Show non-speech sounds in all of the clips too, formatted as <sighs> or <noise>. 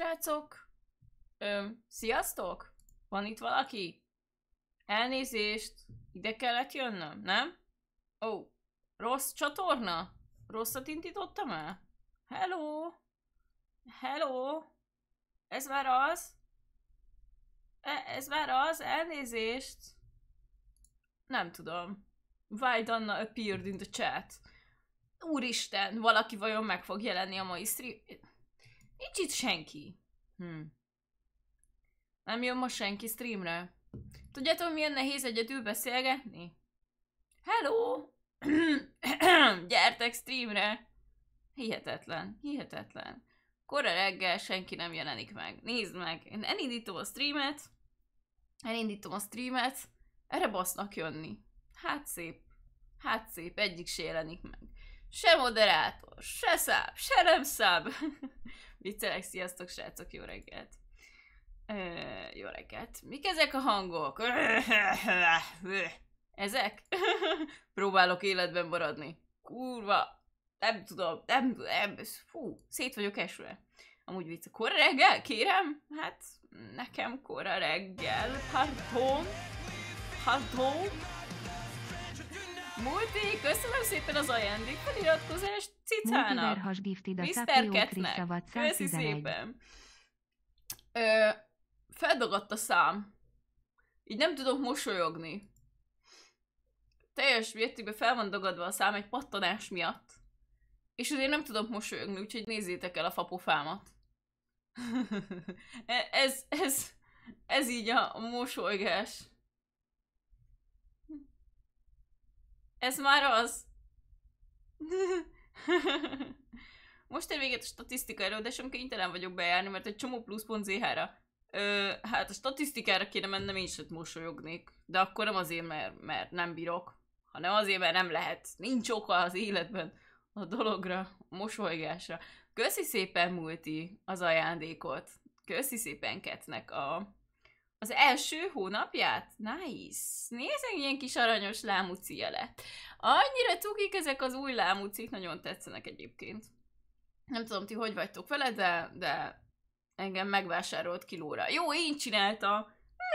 srácok, öm, sziasztok! Van itt valaki? Elnézést, ide kellett jönnöm, nem? Ó, oh, rossz csatorna? Rosszat indítottam el? Hello! Hello! Ez már az? E ez már az? Elnézést! Nem tudom. Why Danna appeared in the chat? Úristen, valaki vajon meg fog jelenni a mai stream... Nincs itt senki. Hm. Nem jön most senki streamre. Tudjátok, milyen nehéz egyedül beszélgetni? Hello! <clears throat> Gyertek streamre! Hihetetlen, hihetetlen. Kora reggel senki nem jelenik meg. Nézd meg, én elindítom a streamet, elindítom a streamet, erre basznak jönni. Hát szép, hát szép, egyik se jelenik meg. Se moderátor, se száb, se nem száb. <laughs> Viccelek, sziasztok srácok, jó reggelt! Ö, jó reggelt. Mik ezek a hangok? Ezek? Próbálok életben maradni. Kurva. Nem tudom, nem nem, Fú, szét vagyok esve. Amúgy vicc, kora reggel? Kérem? Hát, nekem kora reggel. Pardon. Pardon. Multi, köszönöm szépen az ajándék feliratkozást Cicának, Mr. Ketnek, köszi szépen. Ö, feldagadt a szám. Így nem tudok mosolyogni. Teljes mértékben fel van dagadva a szám egy pattanás miatt. És azért nem tudok mosolyogni, úgyhogy nézzétek el a fapofámat. <laughs> E, ez, ez, ez így a mosolygás. Ez már az. <laughs> Most ér véget a statisztikáról, de sem kénytelen vagyok bejárni, mert egy csomó pluszpont ZH-ra. Ö, hát a statisztikára kéne mennem, én sem mosolyognék. De akkor nem azért, mert, mert nem bírok, hanem azért, mert nem lehet. Nincs oka az életben a dologra, a mosolygásra. Köszi szépen, Multi, az ajándékot. Köszi szépen Ketnek a az első hónapját? Nice! Nézzek, ilyen kis aranyos lámucia lett. Annyira cukik ezek az új lámucik, nagyon tetszenek egyébként. Nem tudom, ti hogy vagytok vele, de, de engem megvásárolt kilóra. Jó, én csináltam.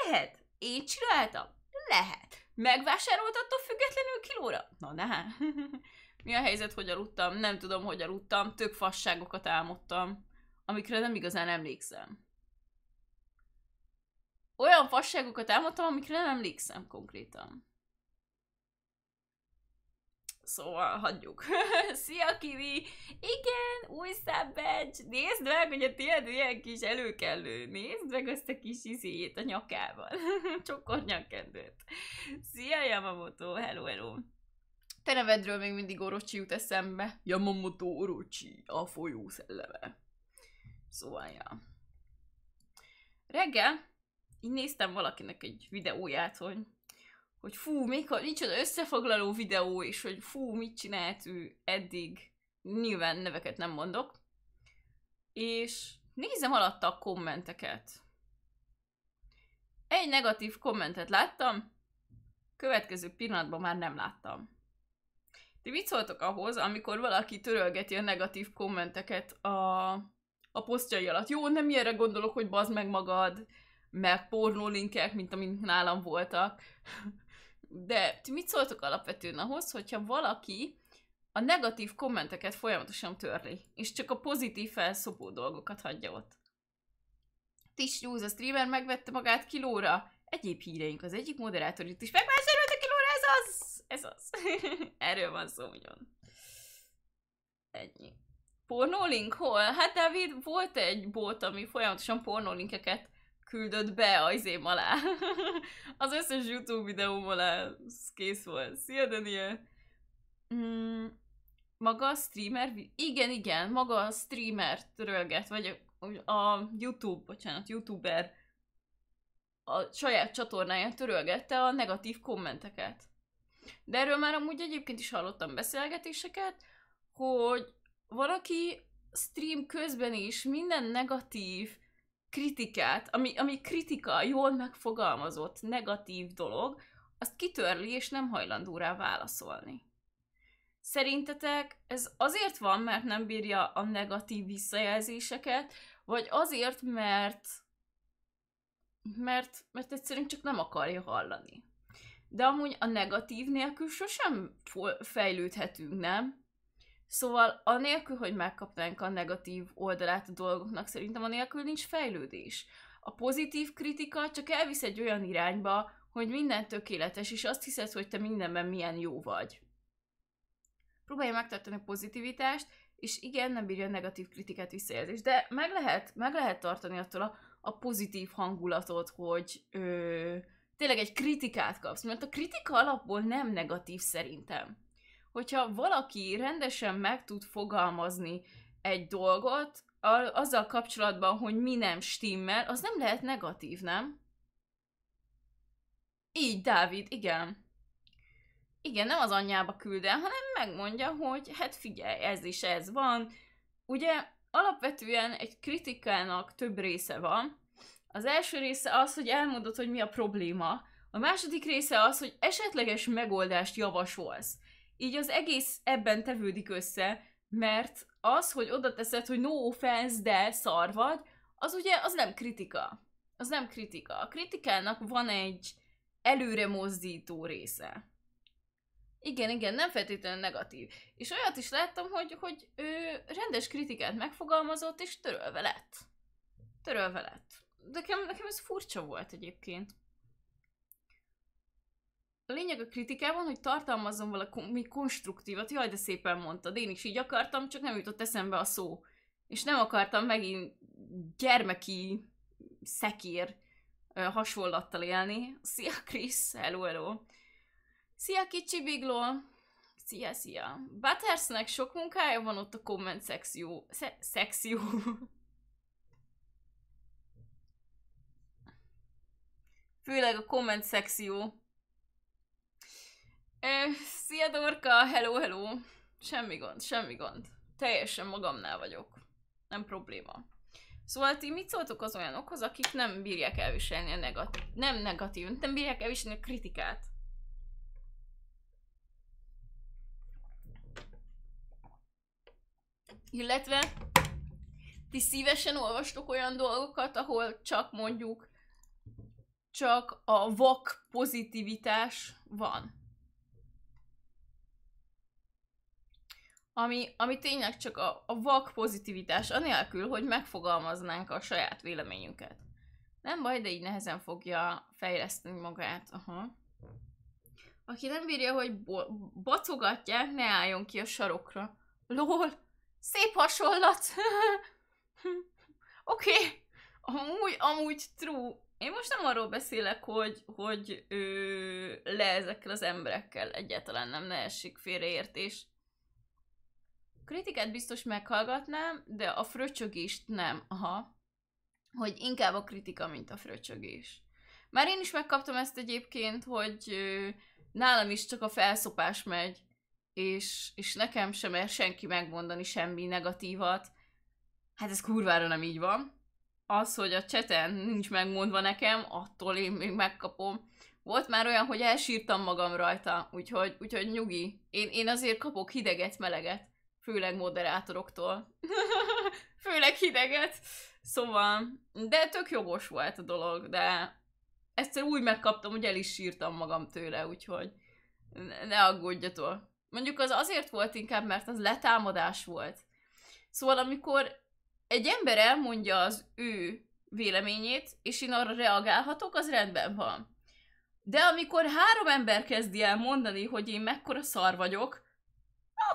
Lehet. Én csináltam. Lehet. Megvásárolt attól függetlenül kilóra? Na ne. <laughs> Mi a helyzet, hogy aludtam? Nem tudom, hogy aludtam. Tök fasságokat álmodtam, amikre nem igazán emlékszem olyan fasságokat elmondtam, amikre nem emlékszem konkrétan. Szóval hagyjuk. <laughs> Szia, Kivi! Igen, új szabbecs! Nézd meg, hogy a tiéd ilyen kis előkelő. Nézd meg azt a kis izéjét a nyakával. <laughs> Csokor nyakendőt. Szia, Yamamoto! Hello, hello! Te nevedről még mindig Orochi jut eszembe. Yamamoto Orochi, a folyó szelleme. Szóval, ja. Reggel így néztem valakinek egy videóját, hogy, hogy fú, még ha micsoda összefoglaló videó, és hogy fú, mit csinált ő eddig, nyilván neveket nem mondok, és nézem alatta a kommenteket. Egy negatív kommentet láttam, következő pillanatban már nem láttam. Ti mit szóltok ahhoz, amikor valaki törölgeti a negatív kommenteket a, a posztjai alatt? Jó, nem ilyenre gondolok, hogy bazd meg magad, meg linkek, mint amik nálam voltak. De ti mit szóltok alapvetően ahhoz, hogyha valaki a negatív kommenteket folyamatosan törli, és csak a pozitív felszopó dolgokat hagyja ott. Tis News, a streamer megvette magát kilóra. Egyéb híreink, az egyik moderátor itt is megvásárolt a kilóra, ez az! Ez az. <laughs> Erről van szó, ugyan. Ennyi. Pornolink, hol? Hát David volt egy bot, ami folyamatosan pornolinkeket küldött be én alá. <laughs> az összes YouTube videóm alá kész volt. Szia, Daniel! Mm, maga a streamer... Igen, igen, maga a streamer törölget, vagy a, a YouTube, bocsánat, YouTuber a saját csatornáján törölgette a negatív kommenteket. De erről már amúgy egyébként is hallottam beszélgetéseket, hogy valaki stream közben is minden negatív kritikát, ami, ami kritika, jól megfogalmazott, negatív dolog, azt kitörli és nem hajlandó rá válaszolni. Szerintetek ez azért van, mert nem bírja a negatív visszajelzéseket, vagy azért, mert mert, mert egyszerűen csak nem akarja hallani. De amúgy a negatív nélkül sosem fejlődhetünk, nem? Szóval anélkül, hogy megkapnánk a negatív oldalát a dolgoknak, szerintem anélkül nincs fejlődés. A pozitív kritika csak elvisz egy olyan irányba, hogy minden tökéletes, és azt hiszed, hogy te mindenben milyen jó vagy. Próbálj megtartani a pozitivitást, és igen, nem bírja a negatív kritikát visszajelzés, de meg lehet, meg lehet tartani attól a, a pozitív hangulatot, hogy ö, tényleg egy kritikát kapsz, mert a kritika alapból nem negatív szerintem hogyha valaki rendesen meg tud fogalmazni egy dolgot, azzal kapcsolatban, hogy mi nem stimmel, az nem lehet negatív, nem? Így, Dávid, igen. Igen, nem az anyjába küld el, hanem megmondja, hogy hát figyelj, ez is ez van. Ugye alapvetően egy kritikának több része van. Az első része az, hogy elmondod, hogy mi a probléma. A második része az, hogy esetleges megoldást javasolsz így az egész ebben tevődik össze, mert az, hogy oda teszed, hogy no offense, de szar vagy, az ugye, az nem kritika. Az nem kritika. A kritikának van egy előre mozdító része. Igen, igen, nem feltétlenül negatív. És olyat is láttam, hogy, hogy ő rendes kritikát megfogalmazott, és törölve lett. Törölve lett. De nekem, nekem ez furcsa volt egyébként. A lényeg a kritikában, hogy tartalmazzon valami konstruktívat. Jaj, de szépen mondtad, én is így akartam, csak nem jutott eszembe a szó. És nem akartam megint gyermeki szekér hasonlattal élni. Szia, Krisz! Hello, hello! Szia, kicsi Bigló! Szia, szia! Buttersnek sok munkája van ott a komment szexió. Sze- <laughs> Főleg a komment szexió. Szia Dorka, hello, hello. Semmi gond, semmi gond. Teljesen magamnál vagyok. Nem probléma. Szóval ti mit szóltok az olyanokhoz, akik nem bírják elviselni a negatív, nem negatív, nem bírják elviselni a kritikát? Illetve ti szívesen olvastok olyan dolgokat, ahol csak mondjuk csak a vak pozitivitás van ami, ami tényleg csak a, a vak pozitivitás, anélkül, hogy megfogalmaznánk a saját véleményünket. Nem baj, de így nehezen fogja fejleszteni magát. Aha. Aki nem bírja, hogy bo- bacogatják, ne álljon ki a sarokra. Lol, szép hasonlat. <laughs> Oké, okay. amúgy, amúgy true. Én most nem arról beszélek, hogy, hogy ö, le ezekkel az emberekkel egyáltalán nem ne essék félreértés kritikát biztos meghallgatnám, de a fröcsögést nem. Aha. Hogy inkább a kritika, mint a fröcsögés. Már én is megkaptam ezt egyébként, hogy nálam is csak a felszopás megy, és, és nekem sem mer senki megmondani semmi negatívat. Hát ez kurvára nem így van. Az, hogy a cseten nincs megmondva nekem, attól én még megkapom. Volt már olyan, hogy elsírtam magam rajta, úgyhogy, úgyhogy nyugi. Én, én azért kapok hideget, meleget. Főleg moderátoroktól. <laughs> Főleg hideget. Szóval, de tök jogos volt a dolog, de ezt úgy megkaptam, hogy el is sírtam magam tőle, úgyhogy ne aggódjatok. Mondjuk az azért volt inkább, mert az letámadás volt. Szóval amikor egy ember elmondja az ő véleményét, és én arra reagálhatok, az rendben van. De amikor három ember kezdi el mondani, hogy én mekkora szar vagyok,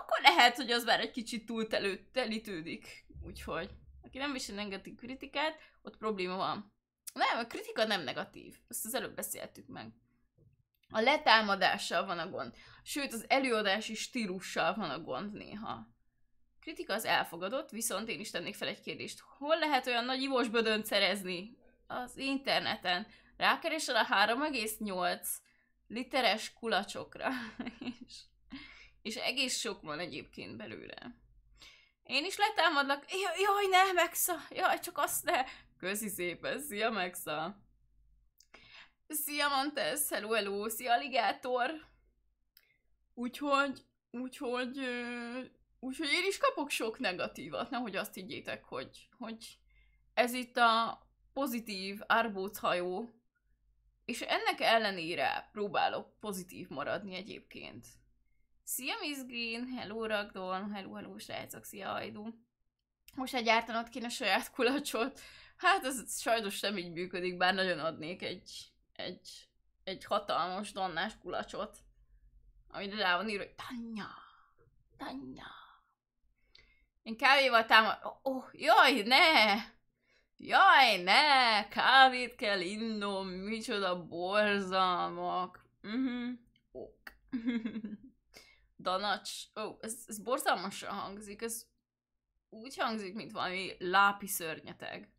akkor lehet, hogy az már egy kicsit túl telítődik. Úgyhogy, aki nem visel negatív kritikát, ott probléma van. Nem, a kritika nem negatív. Ezt az előbb beszéltük meg. A letámadással van a gond. Sőt, az előadási stílussal van a gond néha. Kritika az elfogadott, viszont én is tennék fel egy kérdést. Hol lehet olyan nagy ivósbödönt szerezni? Az interneten. Rákeresel a 3,8 literes kulacsokra, <laughs> és és egész sok van egyébként belőle. Én is letámadlak, jaj, ne, Megsza! jaj, csak azt ne. Közi szépen, szia, Megsza! Szia, Montez, hello, hello, szia, Ligátor! Úgyhogy, úgyhogy, úgyhogy én is kapok sok negatívat, nehogy azt higgyétek, hogy, hogy ez itt a pozitív árbóchajó, és ennek ellenére próbálok pozitív maradni egyébként. Szia Miss Green, hello Ragdon, hello, hello srácok, szia Ajdu. Most egy gyártanod kéne saját kulacsot. Hát ez sajnos nem így működik, bár nagyon adnék egy, egy, egy hatalmas donnás kulacsot, amire rá van írva, hogy Tanya, Tanya. Én kávéval támad... Oh, oh, jaj, ne! Jaj, ne! Kávét kell innom, micsoda borzalmak. Mhm, uh -huh. ok. <laughs> Danacs, ó, oh, ez, ez borzalmasan hangzik, ez úgy hangzik, mint valami lápi szörnyeteg.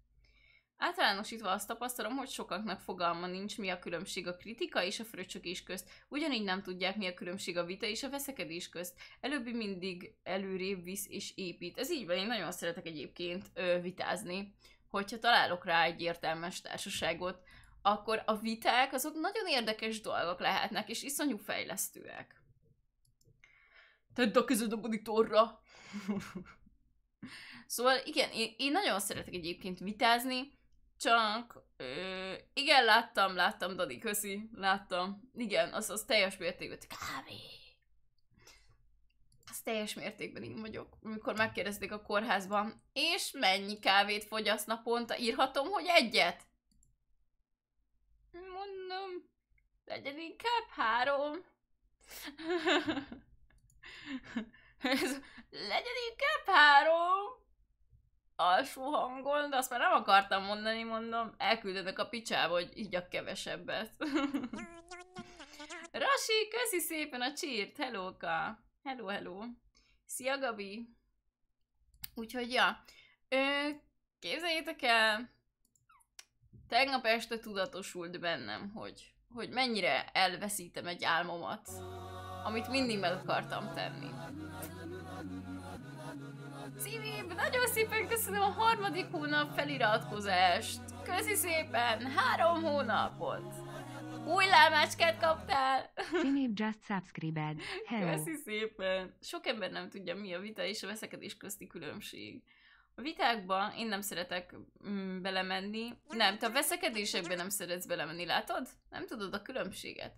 Általánosítva azt tapasztalom, hogy sokaknak fogalma nincs, mi a különbség a kritika és a fröcsögés közt, ugyanígy nem tudják, mi a különbség a vita és a veszekedés közt. Előbbi mindig előrébb visz és épít. Ez így van, én nagyon szeretek egyébként ö, vitázni, hogyha találok rá egy értelmes társaságot, akkor a viták azok nagyon érdekes dolgok lehetnek, és iszonyú fejlesztőek. Tedd a kezed a monitorra! <laughs> szóval igen, én, én nagyon szeretek egyébként vitázni, csak ö, igen, láttam, láttam, Dani, köszi, láttam. Igen, az, az teljes mértékben, kávé. Az teljes mértékben én vagyok. Amikor megkérdezték a kórházban, és mennyi kávét fogyasz naponta, írhatom, hogy egyet? Mondom, legyen inkább három. <laughs> Ez, legyen inkább három alsó hangon, de azt már nem akartam mondani, mondom, elküldenek a picsába, hogy a kevesebbet. <laughs> Rasi, köszi szépen a csírt, hellóka! Hello, hello! Szia, Gabi! Úgyhogy, ja, Ö, képzeljétek el, tegnap este tudatosult bennem, hogy, hogy mennyire elveszítem egy álmomat amit mindig meg akartam tenni. Civib, nagyon szépen köszönöm a harmadik hónap feliratkozást. Köszi szépen, három hónapot. Új lámácskát kaptál. Civib just subscribed. Hello. Köszi szépen. Sok ember nem tudja, mi a vita és a veszekedés közti különbség. A vitákba én nem szeretek mm, belemenni. Nem, te a veszekedésekbe nem szeretsz belemenni, látod? Nem tudod a különbséget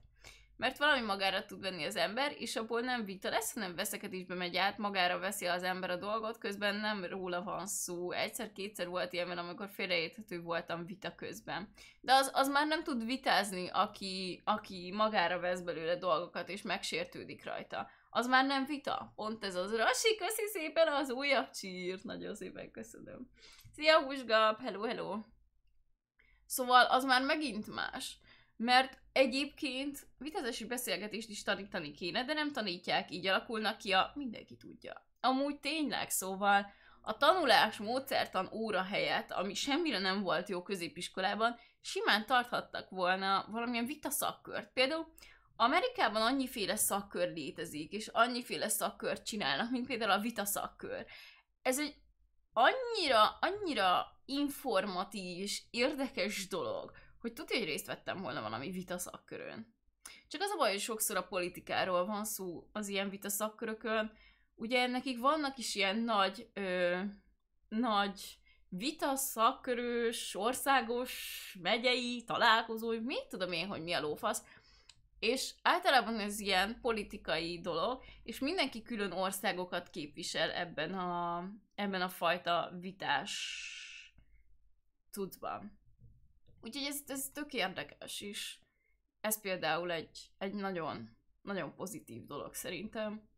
mert valami magára tud venni az ember, és abból nem vita lesz, hanem veszekedésbe megy át, magára veszi az ember a dolgot, közben nem róla van szó. Egyszer-kétszer volt ilyen, amikor félreérthető voltam vita közben. De az, az már nem tud vitázni, aki, aki magára vesz belőle dolgokat, és megsértődik rajta. Az már nem vita. Pont ez az. Rasi, köszi szépen az újabb csírt. Nagyon szépen köszönöm. Szia, húsgap! Hello, hello! Szóval az már megint más. Mert Egyébként vitezési beszélgetést is tanítani kéne, de nem tanítják, így alakulnak ki a mindenki tudja. Amúgy tényleg, szóval a tanulás módszertan óra helyett, ami semmire nem volt jó középiskolában, simán tarthattak volna valamilyen szakkört. Például Amerikában annyiféle szakkör létezik, és annyiféle szakkört csinálnak, mint például a szakkör. Ez egy annyira, annyira informatív és érdekes dolog, hogy tudja, hogy részt vettem volna valami vita szakkörön. Csak az a baj, hogy sokszor a politikáról van szó az ilyen vita szakkörökön. Ugye nekik vannak is ilyen nagy, ö, nagy vita szakkörös, országos, megyei találkozói, mit tudom én, hogy mi a lófasz. És általában ez ilyen politikai dolog, és mindenki külön országokat képvisel ebben a, ebben a fajta vitás tudban. Úgyhogy ez, ez tök érdekes is. Ez például egy, egy nagyon, nagyon pozitív dolog szerintem.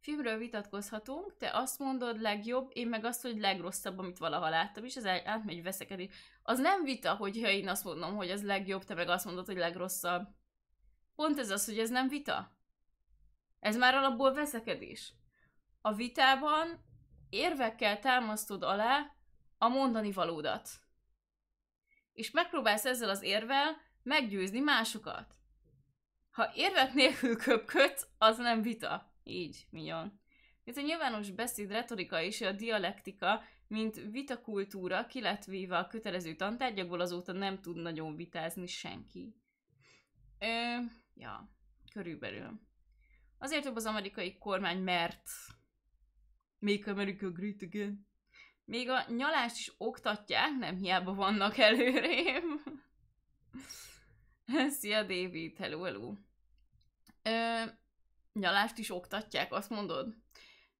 Filmről vitatkozhatunk, te azt mondod legjobb, én meg azt, hogy legrosszabb, amit valaha láttam, és ez átmegy veszekedés. Az nem vita, hogyha én azt mondom, hogy ez legjobb, te meg azt mondod, hogy legrosszabb. Pont ez az, hogy ez nem vita. Ez már alapból veszekedés. A vitában érvekkel támasztod alá a mondani valódat és megpróbálsz ezzel az érvel meggyőzni másokat. Ha érvek nélkül köpködsz, az nem vita. Így, minyon. Ez a nyilvános beszéd retorika és a dialektika, mint vitakultúra ki lett víva a kötelező tantárgyakból, azóta nem tud nagyon vitázni senki. Ö, ja, körülbelül. Azért több az amerikai kormány, mert Make America Great Again. Még a nyalást is oktatják, nem hiába vannak <laughs> előrém. Szia David, hello, hello. Ö, nyalást is oktatják, azt mondod?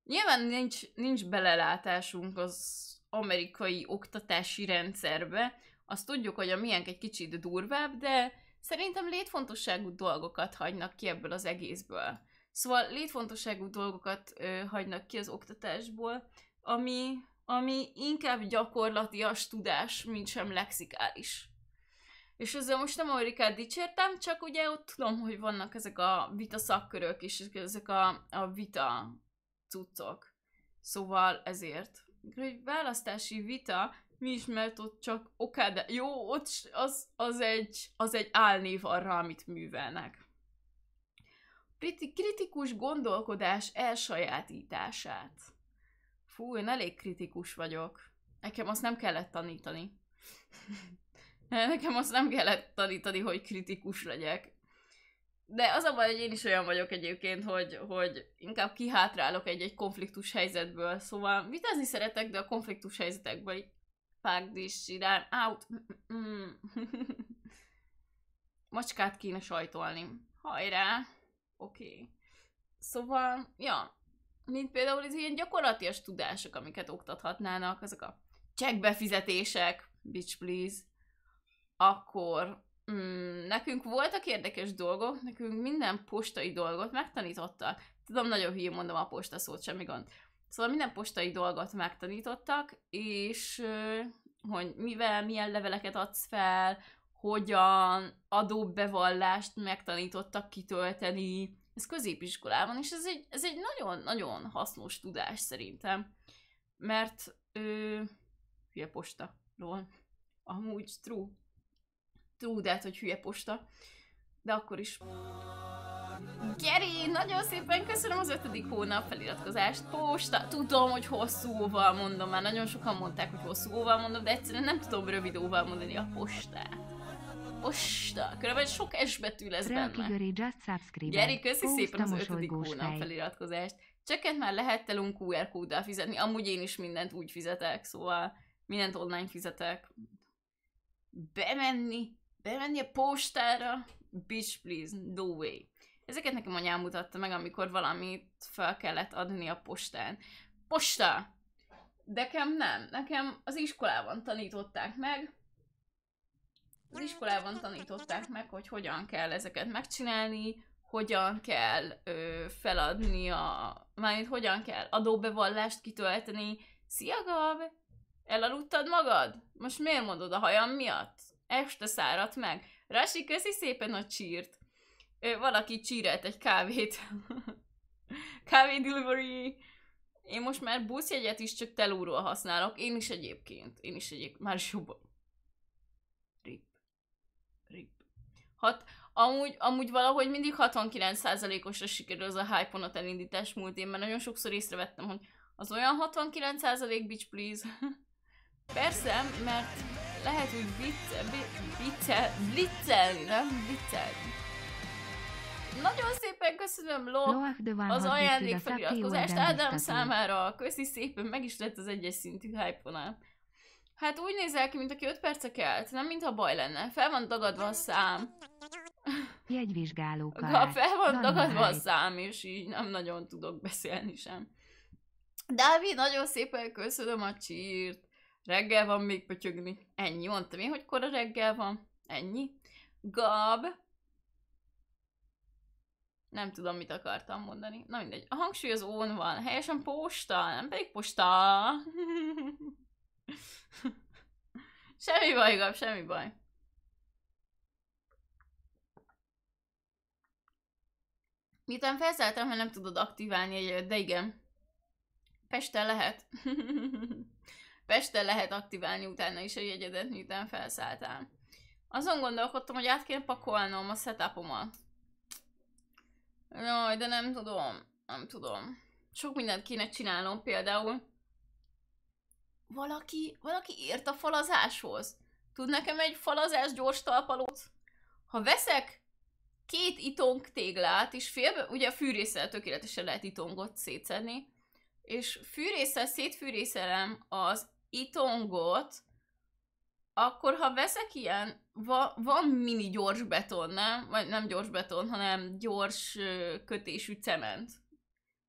Nyilván nincs, nincs belelátásunk az amerikai oktatási rendszerbe. Azt tudjuk, hogy a miénk egy kicsit durvább, de szerintem létfontosságú dolgokat hagynak ki ebből az egészből. Szóval létfontosságú dolgokat ö, hagynak ki az oktatásból, ami ami inkább gyakorlatias tudás, mint sem lexikális. És ezzel most nem Amerikát dicsértem, csak ugye ott tudom, hogy vannak ezek a vita szakkörök, és ezek a, a vita cuccok. Szóval ezért. Hogy választási vita, mi is, mert ott csak de Jó, ott az, az, egy, az egy álnév arra, amit művelnek. Kritikus gondolkodás elsajátítását. Fú, én elég kritikus vagyok. Nekem azt nem kellett tanítani. <laughs> Nekem azt nem kellett tanítani, hogy kritikus legyek. De az a baj, hogy én is olyan vagyok egyébként, hogy, hogy inkább kihátrálok egy-egy konfliktus helyzetből. Szóval vitázni szeretek, de a konfliktus helyzetekből így fuck irán, out. Mm. <laughs> Macskát kéne sajtolni. Hajrá! Oké. Okay. Szóval, ja, mint például az ilyen gyakorlatias tudások, amiket oktathatnának, azok a csekkbefizetések, bitch please, akkor mm, nekünk voltak érdekes dolgok, nekünk minden postai dolgot megtanítottak. Tudom, nagyon hülyén mondom a posta szót, semmi gond. Szóval minden postai dolgot megtanítottak, és hogy mivel, milyen leveleket adsz fel, hogyan adóbevallást megtanítottak kitölteni, ez középiskolában, és ez egy, ez egy nagyon-nagyon hasznos tudás szerintem, mert ő, hülye posta, ról, amúgy true, true, de hát, hogy hülye posta, de akkor is. Geri, nagyon szépen köszönöm az ötödik hónap feliratkozást. Posta, tudom, hogy hosszú óval mondom, már nagyon sokan mondták, hogy hosszú óval mondom, de egyszerűen nem tudom rövid óval mondani a postát. Posta, Különben sok S betű lesz benne. Gyeri, köszi szépen az ötödik hónap feliratkozást. Csökkent már lehet telunk QR kóddal fizetni. Amúgy én is mindent úgy fizetek, szóval mindent online fizetek. Bemenni, bemenni a postára? Bitch please, no way. Ezeket nekem anyám mutatta meg, amikor valamit fel kellett adni a postán. Posta! Nekem nem. Nekem az iskolában tanították meg, az iskolában tanították meg, hogy hogyan kell ezeket megcsinálni, hogyan kell ö, feladni a... Mármint hogyan kell adóbevallást kitölteni. Szia, Gab! Elaludtad magad? Most miért mondod a hajam miatt? Este száradt meg. Rasi, köszi szépen a csírt. Ö, valaki csírelt egy kávét. <laughs> Kávé delivery. Én most már buszjegyet is csak telúról használok. Én is egyébként. Én is egyébként. Már is jobban Hat, amúgy, amúgy valahogy mindig 69%-osra sikerül az a hype elindítás múlt én, mert nagyon sokszor észrevettem, hogy az olyan 69% bitch please. <laughs> Persze, mert lehet úgy blitzelni, blitzel, blitzelni, nem viccelni. Nagyon szépen köszönöm, Ló, az ajándék feliratkozást Ádám számára. Köszi szépen, meg is lett az egyes szintű hype -onál. Hát úgy nézel ki, mint aki 5 perce kelt, nem mintha baj lenne. Fel van dagadva a szám. Jegyvizsgáló Ha fel van dagadva a szám, és így nem nagyon tudok beszélni sem. Dávid, nagyon szépen köszönöm a csírt. Reggel van még pötyögni. Ennyi, mondtam én, hogy kora reggel van. Ennyi. Gab. Nem tudom, mit akartam mondani. Na mindegy. A hangsúly az ón van. Helyesen posta, nem pedig posta. <laughs> <laughs> semmi baj, Gab, semmi baj. Miután felszálltam, mert nem tudod aktiválni egy de igen. Peste lehet. <laughs> Peste lehet aktiválni utána is a jegyedet, miután felszálltál. Azon gondolkodtam, hogy át kéne pakolnom a setupomat. Jaj, de nem tudom. Nem tudom. Sok mindent kéne csinálnom például valaki, valaki ért a falazáshoz. Tud nekem egy falazás gyors talpalót? Ha veszek két itong téglát, és félbe, ugye a fűrészsel tökéletesen lehet itongot szétszedni, és fűrészsel szétfűrészelem az itongot, akkor ha veszek ilyen, va, van mini gyors beton, nem? Vagy nem gyors beton, hanem gyors kötésű cement.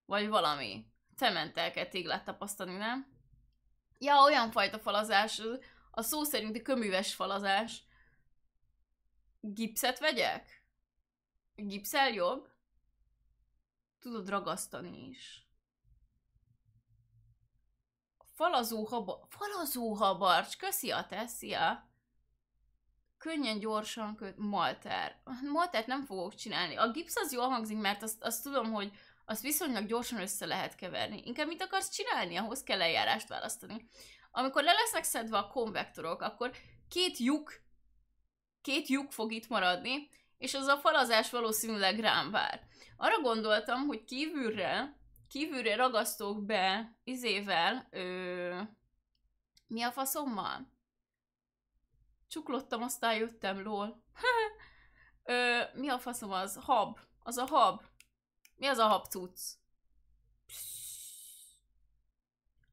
Vagy valami. Cementtel kell téglát tapasztani, nem? Ja, olyan fajta falazás, a szó szerinti köműves falazás. Gipszet vegyek? Gipszel jobb? Tudod ragasztani is. Falazó, haba, falazó habarcs, köszi a te, Könnyen, gyorsan köt, malter. Maltert nem fogok csinálni. A gipsz az jól hangzik, mert azt, azt tudom, hogy azt viszonylag gyorsan össze lehet keverni. Inkább mit akarsz csinálni, ahhoz kell eljárást választani. Amikor le lesznek szedve a konvektorok, akkor két lyuk, két lyuk fog itt maradni, és az a falazás valószínűleg rám vár. Arra gondoltam, hogy kívülre, kívülre ragasztok be izével, ö, mi a faszommal? Csuklottam, aztán jöttem, lol. <laughs> ö, mi a faszom az? Hab. Az a hab. Mi az a habcuc?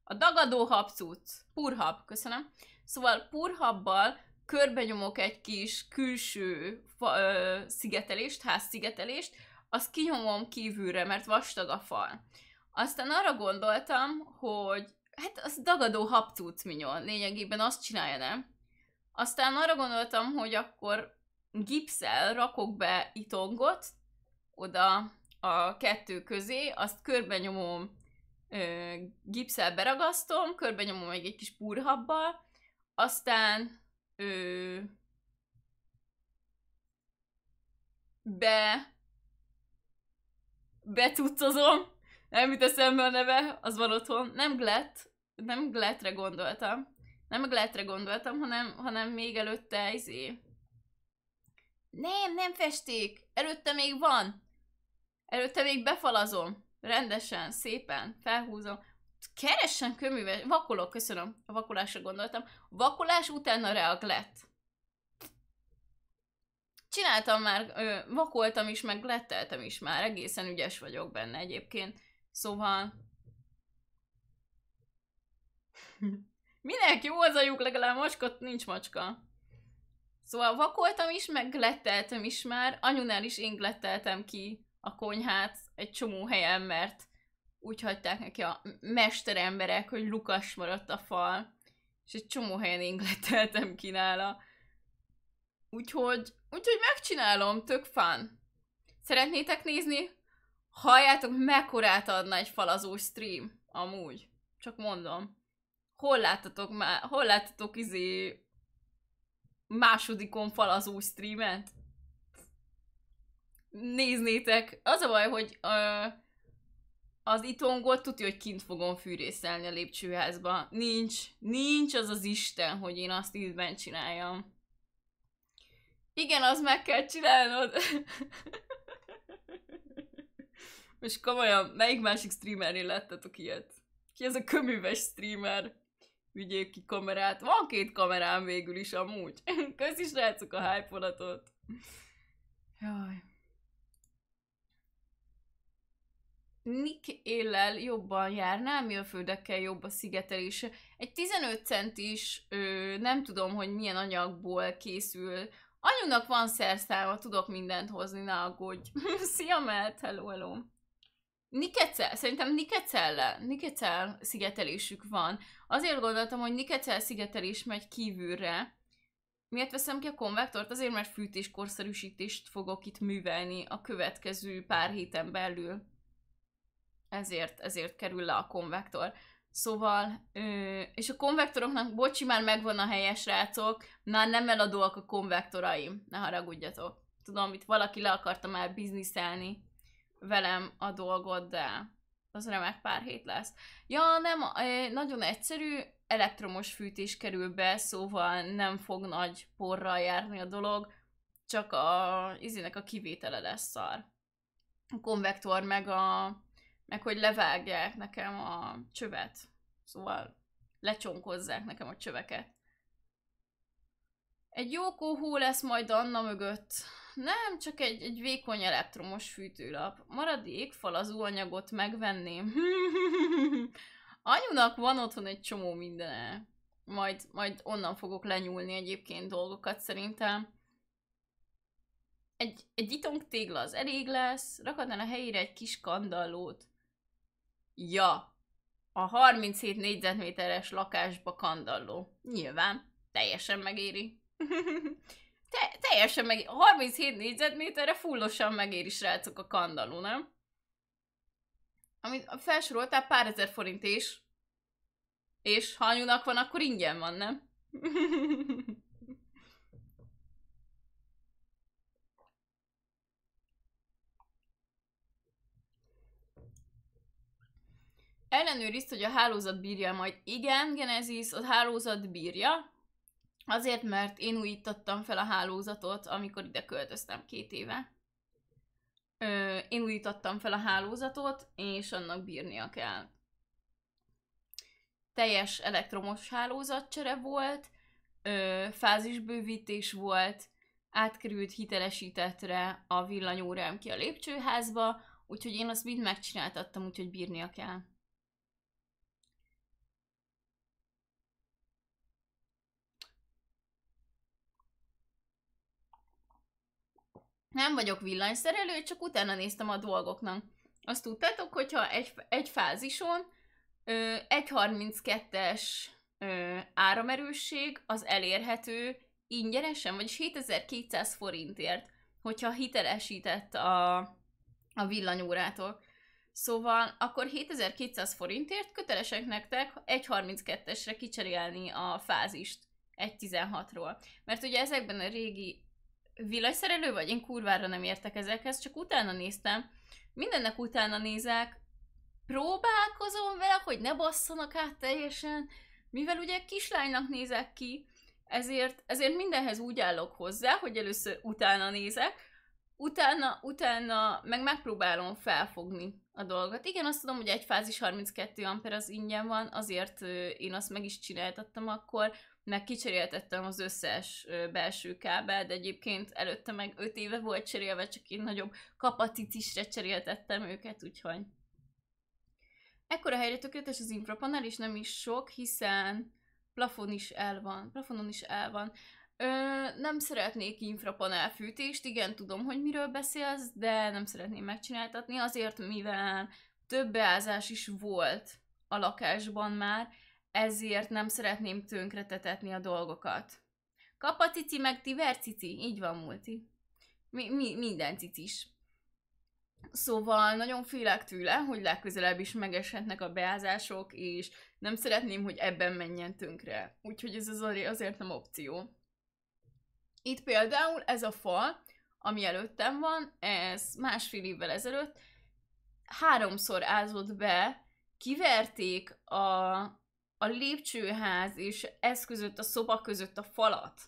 A dagadó habcuc. Purhab, köszönöm. Szóval purhabbal körbenyomok egy kis külső fa, ö, szigetelést, házszigetelést, azt kinyomom kívülre, mert vastag a fal. Aztán arra gondoltam, hogy hát az dagadó habcuc minyol, lényegében azt csinálja, nem? Aztán arra gondoltam, hogy akkor gipszel rakok be itongot, oda a kettő közé, azt körbenyomom ö, gipszel beragasztom, körbenyomom még egy kis púrhabbal, aztán ö, be becuccozom, nem jut eszembe a neve, az van otthon, nem glett, nem glettre gondoltam, nem glettre gondoltam, hanem, hanem még előtte izé. Nem, nem festék, előtte még van, Előtte még befalazom, rendesen, szépen, felhúzom. Keressen köműves, vakolok, köszönöm, a vakolásra gondoltam. vakolás után a reag lett. Csináltam már, ö, vakoltam is, meg letteltem is már, egészen ügyes vagyok benne egyébként. Szóval... <laughs> Minek jó az a lyuk, legalább macskot nincs macska. Szóval vakoltam is, meg letteltem is már, anyunál is én letteltem ki a konyhát egy csomó helyen, mert úgy hagyták neki a mesteremberek, hogy lukas maradt a fal, és egy csomó helyen ingleteltem ki nála. Úgyhogy, úgyhogy megcsinálom, tök fán. Szeretnétek nézni? Halljátok, mekkorát adna egy falazó stream, amúgy. Csak mondom. Hol láttatok már, hol láttatok izé másodikon falazó streamet? néznétek. Az a baj, hogy uh, az itongot tudja, hogy kint fogom fűrészelni a lépcsőházba. Nincs, nincs az az Isten, hogy én azt ízben csináljam. Igen, az meg kell csinálnod. <laughs> Most komolyan, melyik másik streamernél láttátok ilyet? Ki ez a köműves streamer? Vigyék ki kamerát. Van két kamerám végül is amúgy. <laughs> Köszi srácok a hype -olatot. Jaj. Nick éllel jobban a földekkel jobb a szigetelés. Egy 15 centis, ö, nem tudom, hogy milyen anyagból készül. Anyunak van szerszáma, tudok mindent hozni, ne aggódj. <laughs> Szia, Mert, hello, hello. Nikecel, szerintem Nikecel, Nikecel szigetelésük van. Azért gondoltam, hogy Nikecel szigetelés megy kívülre. Miért veszem ki a konvektort? Azért, mert fűtéskorszerűsítést fogok itt művelni a következő pár héten belül ezért, ezért kerül le a konvektor. Szóval, és a konvektoroknak, bocsi, már megvan a helyes rácok, már nem eladóak a konvektoraim, ne haragudjatok. Tudom, itt valaki le akarta már bizniszelni velem a dolgot, de az remek pár hét lesz. Ja, nem, nagyon egyszerű, elektromos fűtés kerül be, szóval nem fog nagy porral járni a dolog, csak a izének a kivétele lesz szar. A konvektor meg a meg hogy levágják nekem a csövet. Szóval lecsonkozzák nekem a csöveket. Egy jókó hó lesz majd Anna mögött. Nem, csak egy, egy vékony elektromos fűtőlap. Maradék az anyagot megvenném. <laughs> Anyunak van otthon egy csomó mindene. Majd, majd onnan fogok lenyúlni egyébként dolgokat szerintem. Egy, egy itong tégla az elég lesz, rakadnál a helyére egy kis kandallót. Ja, a 37 négyzetméteres lakásba kandalló. Nyilván, teljesen megéri. <laughs> Te, teljesen meg 37 négyzetméterre fullosan megéri, srácok, a kandalló, nem? Amit felsoroltál, pár ezer forint is. És ha anyunak van, akkor ingyen van, nem? <laughs> ellenőrizt, hogy a hálózat bírja majd. Igen, Genesis, a hálózat bírja, azért, mert én újítottam fel a hálózatot, amikor ide költöztem két éve. Ö, én újítottam fel a hálózatot, és annak bírnia kell. Teljes elektromos hálózatcsere volt, ö, fázisbővítés volt, átkerült hitelesítetre a villanyórám ki a lépcsőházba, úgyhogy én azt mind megcsináltattam, úgyhogy bírnia kell. nem vagyok villanyszerelő, csak utána néztem a dolgoknak. Azt tudtátok, hogyha egy, egy fázison ö, egy 32-es ö, áramerősség az elérhető ingyenesen, vagyis 7200 forintért, hogyha hitelesített a, a villanyórától. Szóval akkor 7200 forintért kötelesek nektek 32 esre kicserélni a fázist 1.16-ról. Mert ugye ezekben a régi villanyszerelő vagy? Én kurvára nem értek ezekhez, csak utána néztem. Mindennek utána nézek, próbálkozom vele, hogy ne basszanak át teljesen, mivel ugye kislánynak nézek ki, ezért, ezért mindenhez úgy állok hozzá, hogy először utána nézek, utána, utána meg megpróbálom felfogni a dolgot. Igen, azt tudom, hogy egy fázis 32 amper az ingyen van, azért én azt meg is csináltattam akkor, meg kicseréltettem az összes belső kábelt, de egyébként előtte meg 5 éve volt cserélve, csak én nagyobb kapacitisre cseréltettem őket, úgyhogy. Ekkor a helyre tökéletes az infrapanel, és nem is sok, hiszen plafon is el van. Plafonon is el van. Ö, nem szeretnék infrapanel fűtést, igen, tudom, hogy miről beszélsz, de nem szeretném megcsináltatni, azért, mivel több beázás is volt a lakásban már, ezért nem szeretném tönkretetetni a dolgokat. Kapacici meg diversici, így van multi. Mi, mi, minden cicis. Szóval nagyon félek tőle, hogy legközelebb is megeshetnek a beázások, és nem szeretném, hogy ebben menjen tönkre. Úgyhogy ez az azért nem opció. Itt például ez a fal, ami előttem van, ez másfél évvel ezelőtt háromszor ázott be, kiverték a, a lépcsőház és ez között, a szoba között a falat.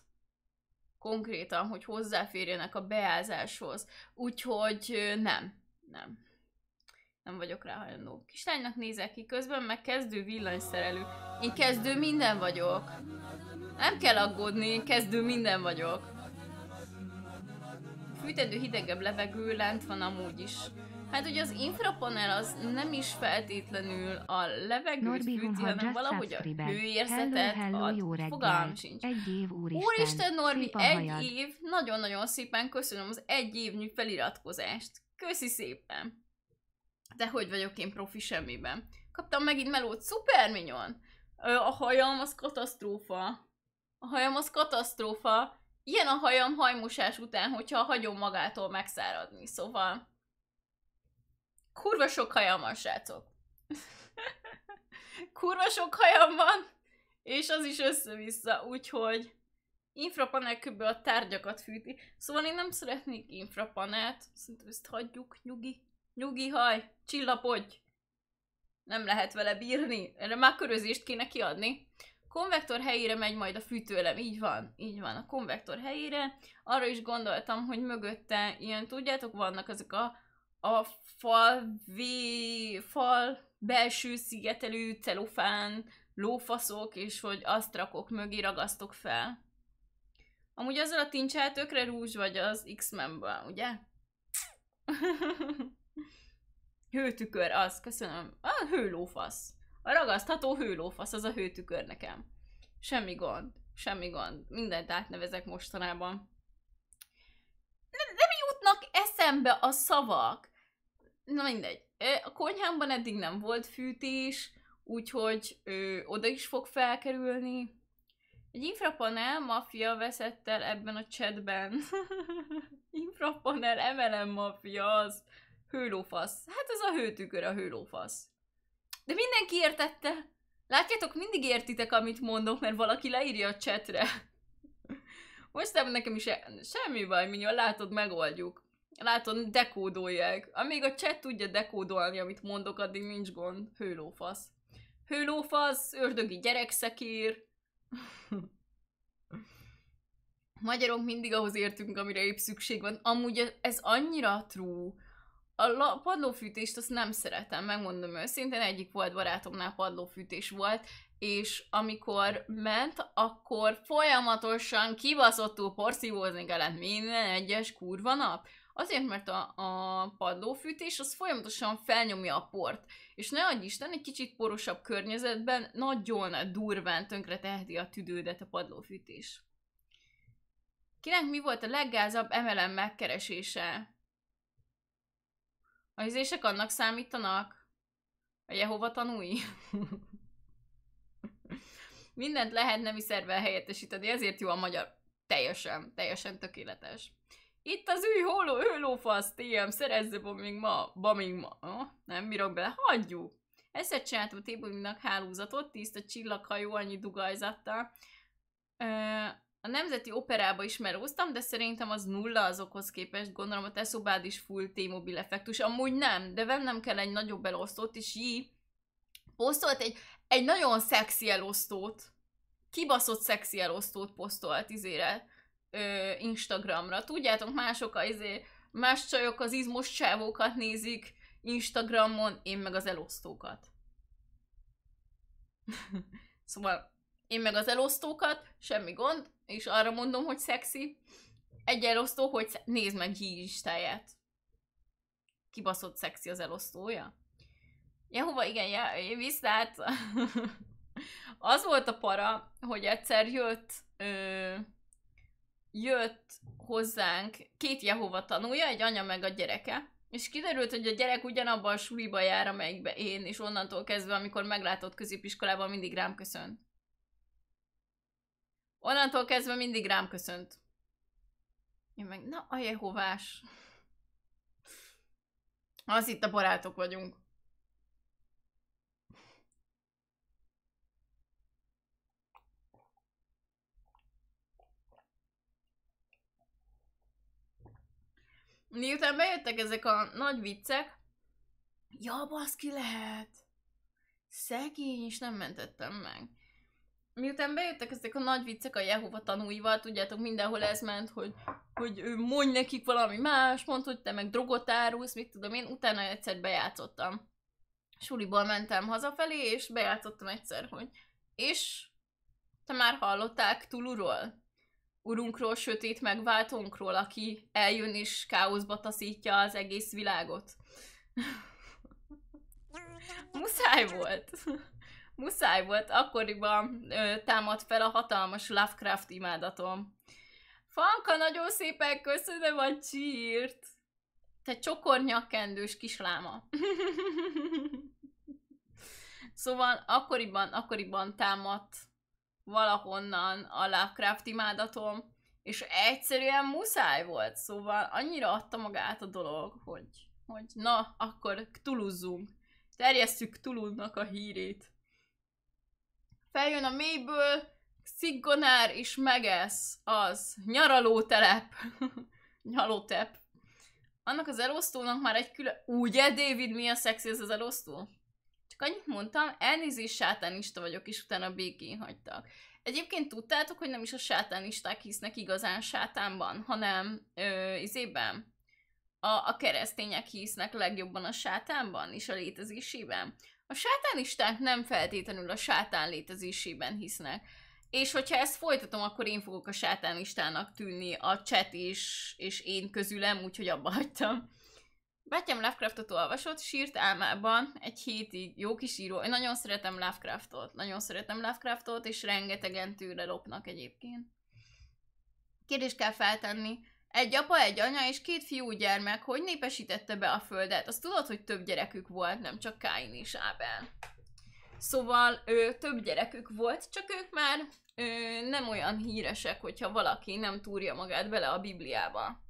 Konkrétan, hogy hozzáférjenek a beázáshoz. Úgyhogy nem, nem. Nem vagyok rá hajlandó. Kislánynak nézek ki közben, meg kezdő villanyszerelő. Én kezdő minden vagyok. Nem kell aggódni, én kezdő minden vagyok. Fűtendő hidegebb levegő lent van amúgy is. Hát ugye az infrapanel az nem is feltétlenül a levegőt fűti, hanem valahogy a hőérzetet ad. Fogalmam sincs. Egy év, úristen. Úristen, Norbi, egy év. Nagyon-nagyon szépen köszönöm az egy évnyi feliratkozást. Köszi szépen. De hogy vagyok én profi semmiben. Kaptam megint melót. Szuper, minyon. A hajam az katasztrófa. A hajam az katasztrófa. Ilyen a hajam hajmosás után, hogyha hagyom magától megszáradni. Szóval Kurva sok hajam van, srácok. <laughs> Kurva sok hajam van, és az is össze-vissza, úgyhogy infrapanel köbbe a tárgyakat fűti. Szóval én nem szeretnék infrapanelt, szerintem ezt hagyjuk, nyugi, nyugi haj, csillapodj. Nem lehet vele bírni, erre már körözést kéne kiadni. Konvektor helyére megy majd a fűtőelem, így van, így van, a konvektor helyére. Arra is gondoltam, hogy mögötte ilyen, tudjátok, vannak ezek a a fal, v, fal belső szigetelő celofán lófaszok, és hogy azt rakok mögé, ragasztok fel. Amúgy azzal a tincsel tökre rúzs vagy az x men ugye? <laughs> hőtükör, az, köszönöm. A hőlófasz. A ragasztható hőlófasz, az a hőtükör nekem. Semmi gond, semmi gond. Mindent átnevezek mostanában. De, nem jutnak eszembe a szavak. Na mindegy. A konyhámban eddig nem volt fűtés, úgyhogy ö, oda is fog felkerülni. Egy infrapanel mafia veszett el ebben a chatben. <laughs> infrapanel emelem mafia az hőlófasz. Hát ez a hőtükör a hőlófasz. De mindenki értette. Látjátok, mindig értitek, amit mondok, mert valaki leírja a csetre. Hoztam nekem is, semmi baj, minyol, látod, megoldjuk. Látod, dekódolják. Amíg a chat tudja dekódolni, amit mondok, addig nincs gond. Hőlófasz. Hőlófasz, ördögi gyerekszekér. <laughs> Magyarok mindig ahhoz értünk, amire épp szükség van. Amúgy ez annyira true. A padlófűtést azt nem szeretem, megmondom őszintén, egyik volt barátomnál padlófűtés volt, és amikor ment, akkor folyamatosan kibaszottul porszívózni kellett minden egyes kurva nap. Azért, mert a, a padlófűtés az folyamatosan felnyomja a port. És ne adj Isten, egy kicsit porosabb környezetben nagyon durván tönkre teheti a tüdődet a padlófűtés. Kinek mi volt a leggázabb MLM megkeresése? A izések annak számítanak? A Jehova tanúi? <laughs> Mindent lehet nemi szervvel helyettesíteni, ezért jó a magyar. Teljesen, teljesen tökéletes. Itt az új hóló, hőlófasz, TM, szerezze bombing ma, bombing ma. Oh, nem bírok bele, hagyjuk. Eszet csináltam Tébumnak hálózatot, tiszta csillaghajó, annyi dugajzattal. A Nemzeti Operába is meróztam, de szerintem az nulla azokhoz képest, gondolom a te szobád is full T-mobil effektus. Amúgy nem, de vennem kell egy nagyobb elosztót, és jí, posztolt egy egy nagyon szexi elosztót, kibaszott szexi elosztót posztolt izére ö, Instagramra. Tudjátok, mások a izé, más csajok az izmos csávókat nézik Instagramon, én meg az elosztókat. <laughs> szóval én meg az elosztókat, semmi gond, és arra mondom, hogy szexi. Egy elosztó, hogy nézd meg híristáját. Kibaszott szexi az elosztója. Ja, hova, igen, ja, viszlát. <laughs> az volt a para, hogy egyszer jött, ö, jött hozzánk két Jehova tanulja, egy anya meg a gyereke, és kiderült, hogy a gyerek ugyanabban a suliba jár, amelyikbe én, és onnantól kezdve, amikor meglátott középiskolában, mindig rám köszönt. Onnantól kezdve mindig rám köszönt. Én meg, na a Jehovás. Az itt a barátok vagyunk. Miután bejöttek ezek a nagy viccek, ja, baszki lehet. Szegény, és nem mentettem meg. Miután bejöttek ezek a nagy viccek a Jehova tanúival, tudjátok, mindenhol ez ment, hogy, hogy ő mondj nekik valami más, mondd, hogy te meg drogot árulsz, mit tudom én, utána egyszer bejátszottam. Suliból mentem hazafelé, és bejátszottam egyszer, hogy és te már hallották Tuluról? urunkról, sötét megváltónkról, aki eljön és káoszba taszítja az egész világot. <laughs> Muszáj volt. Muszáj volt, akkoriban ö, támad fel a hatalmas Lovecraft imádatom. Fanka, nagyon szépen köszönöm a csírt! Te csokornyakkendős kisláma. <laughs> szóval akkoriban, akkoriban támadt valahonnan a Lovecraft imádatom, és egyszerűen muszáj volt, szóval annyira adta magát a dolog, hogy, hogy na, akkor tuluzzunk, terjesszük tuludnak a hírét. Feljön a mélyből, Sziggonár és megesz, az nyaralótelep. <laughs> Nyalótep. Annak az elosztónak már egy külön... Ugye, David, mi a szexi ez az elosztó? Csak annyit mondtam, elnézést sátánista vagyok, és utána békén hagytak. Egyébként tudtátok, hogy nem is a sátánisták hisznek igazán sátánban, hanem ö, izében? A, a keresztények hisznek legjobban a sátánban és a létezésében. A sátánisták nem feltétlenül a sátán létezésében hisznek. És hogyha ezt folytatom, akkor én fogok a sátánistának tűnni a chat is, és én közülem, úgyhogy abba hagytam. Bátyám Lovecraftot olvasott, sírt álmában egy hétig, jó kis író. Én nagyon szeretem Lovecraftot, nagyon szeretem Lovecraftot, és rengetegen tűre lopnak egyébként. Kérdést kell feltenni. Egy apa, egy anya és két fiú gyermek, hogy népesítette be a földet? Azt tudod, hogy több gyerekük volt, nem csak Káin és Ábel. Szóval ő, több gyerekük volt, csak ők már ő, nem olyan híresek, hogyha valaki nem túrja magát bele a Bibliába.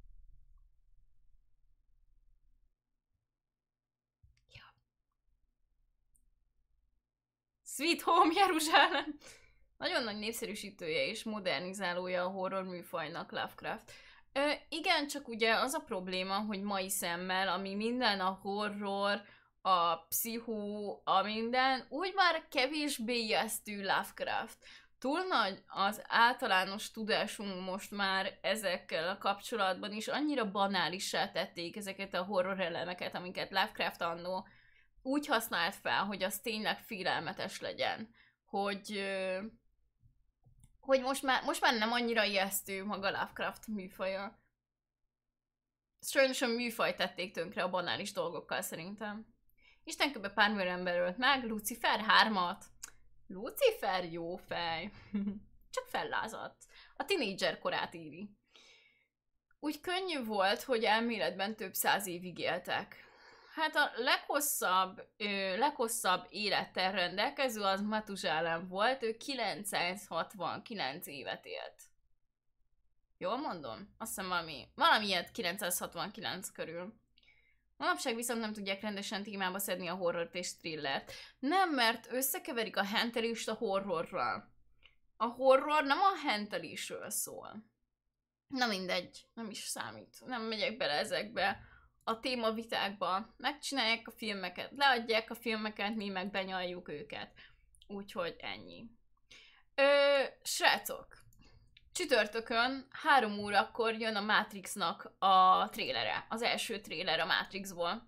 Sweet Home Jeruzsálem. Nagyon nagy népszerűsítője és modernizálója a horror műfajnak Lovecraft. Ö, igen, csak ugye az a probléma, hogy mai szemmel, ami minden a horror, a pszichó, a minden, úgy már kevésbé ijesztő Lovecraft. Túl nagy az általános tudásunk most már ezekkel a kapcsolatban is, annyira banálissá tették ezeket a horror elemeket, amiket Lovecraft annó úgy használt fel, hogy az tényleg félelmetes legyen, hogy hogy most már, most már nem annyira ijesztő maga Lovecraft műfaja. Sajnos a műfaj tették tönkre a banális dolgokkal szerintem. Isten Istenköbe pár ember ölt meg, Lucifer hármat. Lucifer jó fej. <laughs> Csak fellázadt. A tinédzser korát íri. Úgy könnyű volt, hogy elméletben több száz évig éltek Hát a leghosszabb, ö, leghosszabb élettel rendelkező az Matuzsálem volt, ő 969 évet élt. Jól mondom? Azt hiszem valami, valami ilyet 969 körül. Manapság viszont nem tudják rendesen témába szedni a horrort és thrillert. Nem, mert összekeverik a hentelést a horrorral. A horror nem a hentelésről szól. Na mindegy, nem is számít. Nem megyek bele ezekbe a témavitákban megcsinálják a filmeket, leadják a filmeket, mi meg benyaljuk őket. Úgyhogy ennyi. Ö, srácok, csütörtökön három órakor jön a Matrixnak a trélere, az első tréler a Matrixból.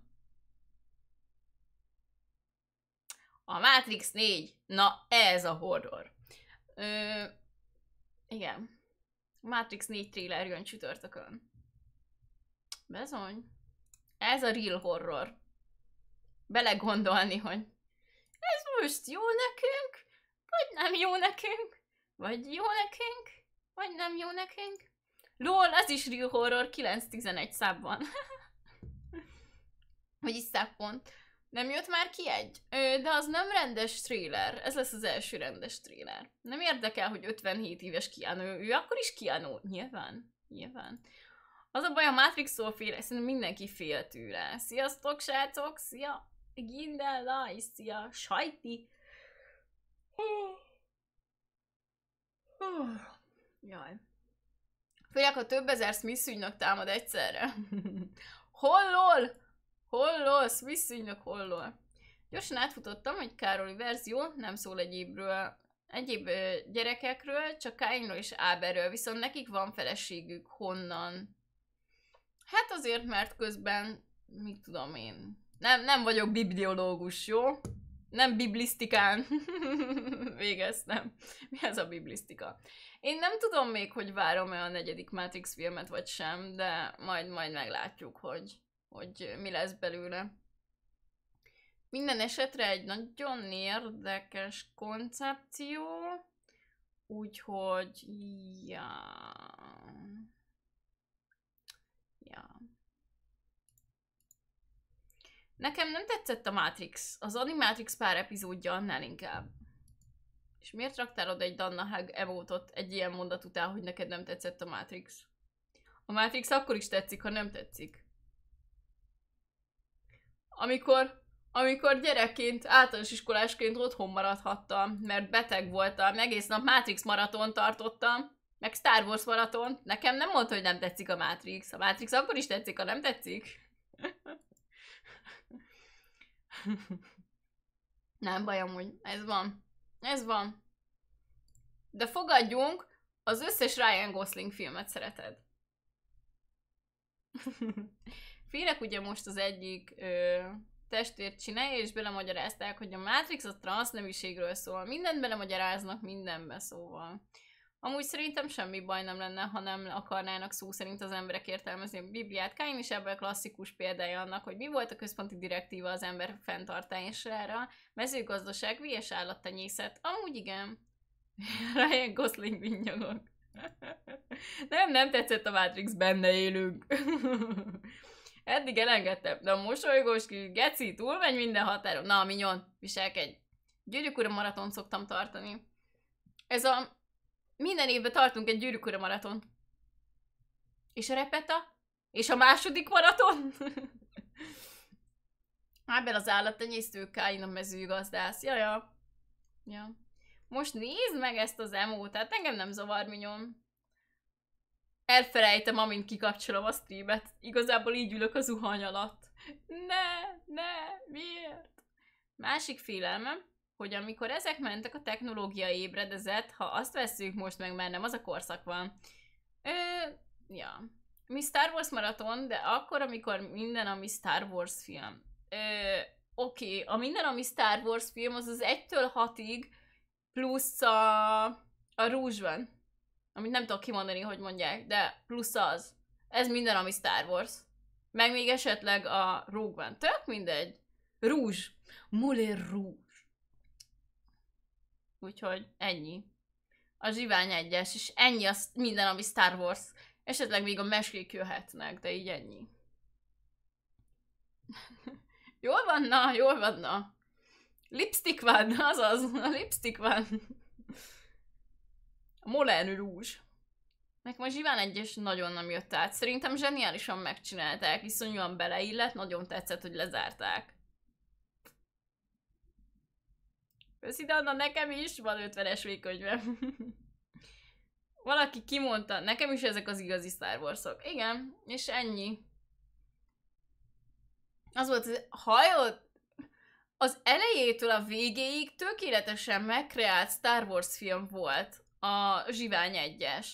A Matrix 4, na ez a horror. Ö, igen. Matrix 4 trailer jön csütörtökön. Bezony. Ez a real horror. Belegondolni, hogy ez most jó nekünk, vagy nem jó nekünk, vagy jó nekünk, vagy nem jó nekünk. LOL, az is real horror 9-11 szábban. is pont. Nem jött már ki egy? Ö, de az nem rendes trailer. Ez lesz az első rendes trailer. Nem érdekel, hogy 57 éves Keanu. Ő akkor is Keanu. Nyilván. Nyilván. Az a baj, a matrix szó fél, szerintem mindenki fél tőle. Sziasztok, srácok! Szia! Gindella, is szia! Sajti! Jaj. Főleg, ha több ezer Smith ügynök támad egyszerre. <laughs> hollol! Hollol! Smith ügynök hollol. Gyorsan átfutottam, hogy Károli verzió nem szól egyébről, egyéb gyerekekről, csak Káinról és Áberről, viszont nekik van feleségük honnan Hát azért, mert közben, mit tudom én, nem, nem vagyok bibliológus, jó? Nem biblisztikán <laughs> végeztem. Mi ez a biblisztika? Én nem tudom még, hogy várom-e a negyedik Matrix filmet, vagy sem, de majd, majd meglátjuk, hogy, hogy mi lesz belőle. Minden esetre egy nagyon érdekes koncepció, úgyhogy, ja. Ja. Nekem nem tetszett a Matrix. Az Animatrix pár epizódja annál inkább. És miért raktál oda egy Danna Hag emótot egy ilyen mondat után, hogy neked nem tetszett a Matrix? A Matrix akkor is tetszik, ha nem tetszik. Amikor, amikor gyerekként, általános iskolásként otthon maradhattam, mert beteg voltam, egész nap Matrix maraton tartottam, meg Star Wars maraton. Nekem nem mondta, hogy nem tetszik a Matrix. A Matrix akkor is tetszik, ha nem tetszik. <laughs> nem baj amúgy. Ez van. Ez van. De fogadjunk, az összes Ryan Gosling filmet szereted. <laughs> Félek ugye most az egyik ö, testvért csinálja, és belemagyarázták, hogy a Matrix a transzneműségről szól. Mindent belemagyaráznak mindenbe, szóval. Amúgy szerintem semmi baj nem lenne, ha nem akarnának szó szerint az emberek értelmezni a Bibliát. Káin is ebből klasszikus példája annak, hogy mi volt a központi direktíva az ember fenntartására, mezőgazdaság, vies állattenyészet. Amúgy igen. <laughs> Ryan Gosling vinnyogok. <laughs> nem, nem tetszett a Matrix, benne élünk. <laughs> Eddig elengedtem, de a mosolygós kis geci túlmegy minden határon. Na, minyon, viselkedj. Gyűrűk maraton szoktam tartani. Ez a minden évben tartunk egy gyűrűkora maraton. És a repeta? És a második maraton? <laughs> Ábel az állattenyésztő, Káin a mezőgazdász. Ja, ja. ja. Most nézd meg ezt az emót, tehát engem nem zavar, minyom. Elfelejtem, amint kikapcsolom a streamet. Igazából így ülök a zuhany alatt. Ne, ne, miért? Másik félelmem, hogy amikor ezek mentek, a technológia ébredezett, ha azt vesszük most meg, mert nem az a korszak van. Ö, ja. Mi Star Wars maraton, de akkor, amikor minden, ami Star Wars film. Ö, oké, okay. a minden, ami Star Wars film, az az 1-től 6-ig plusz a, a rúzs van. Amit nem tudok kimondani, hogy mondják, de plusz az. Ez minden, ami Star Wars. Meg még esetleg a rúg van. Tök mindegy. Rúzs. Mulé Rouge. Úgyhogy ennyi. A Zsivány egyes, és ennyi az minden, ami Star Wars. Esetleg még a meskék jöhetnek, de így ennyi. <laughs> jól van, na, jól van, na. Lipstick van, <laughs> azaz, a lipstick van. a Molen rúzs. Nekem a Zsiván egyes nagyon nem jött át. Szerintem zseniálisan megcsinálták, iszonyúan beleillett, nagyon tetszett, hogy lezárták. Köszi, Anna, nekem is van 50-es végkönyvem. Valaki kimondta, nekem is ezek az igazi Star Wars-ok. Igen, és ennyi. Az volt, hogy hajott az elejétől a végéig tökéletesen megkreált Star Wars film volt a Zsivány 1-es.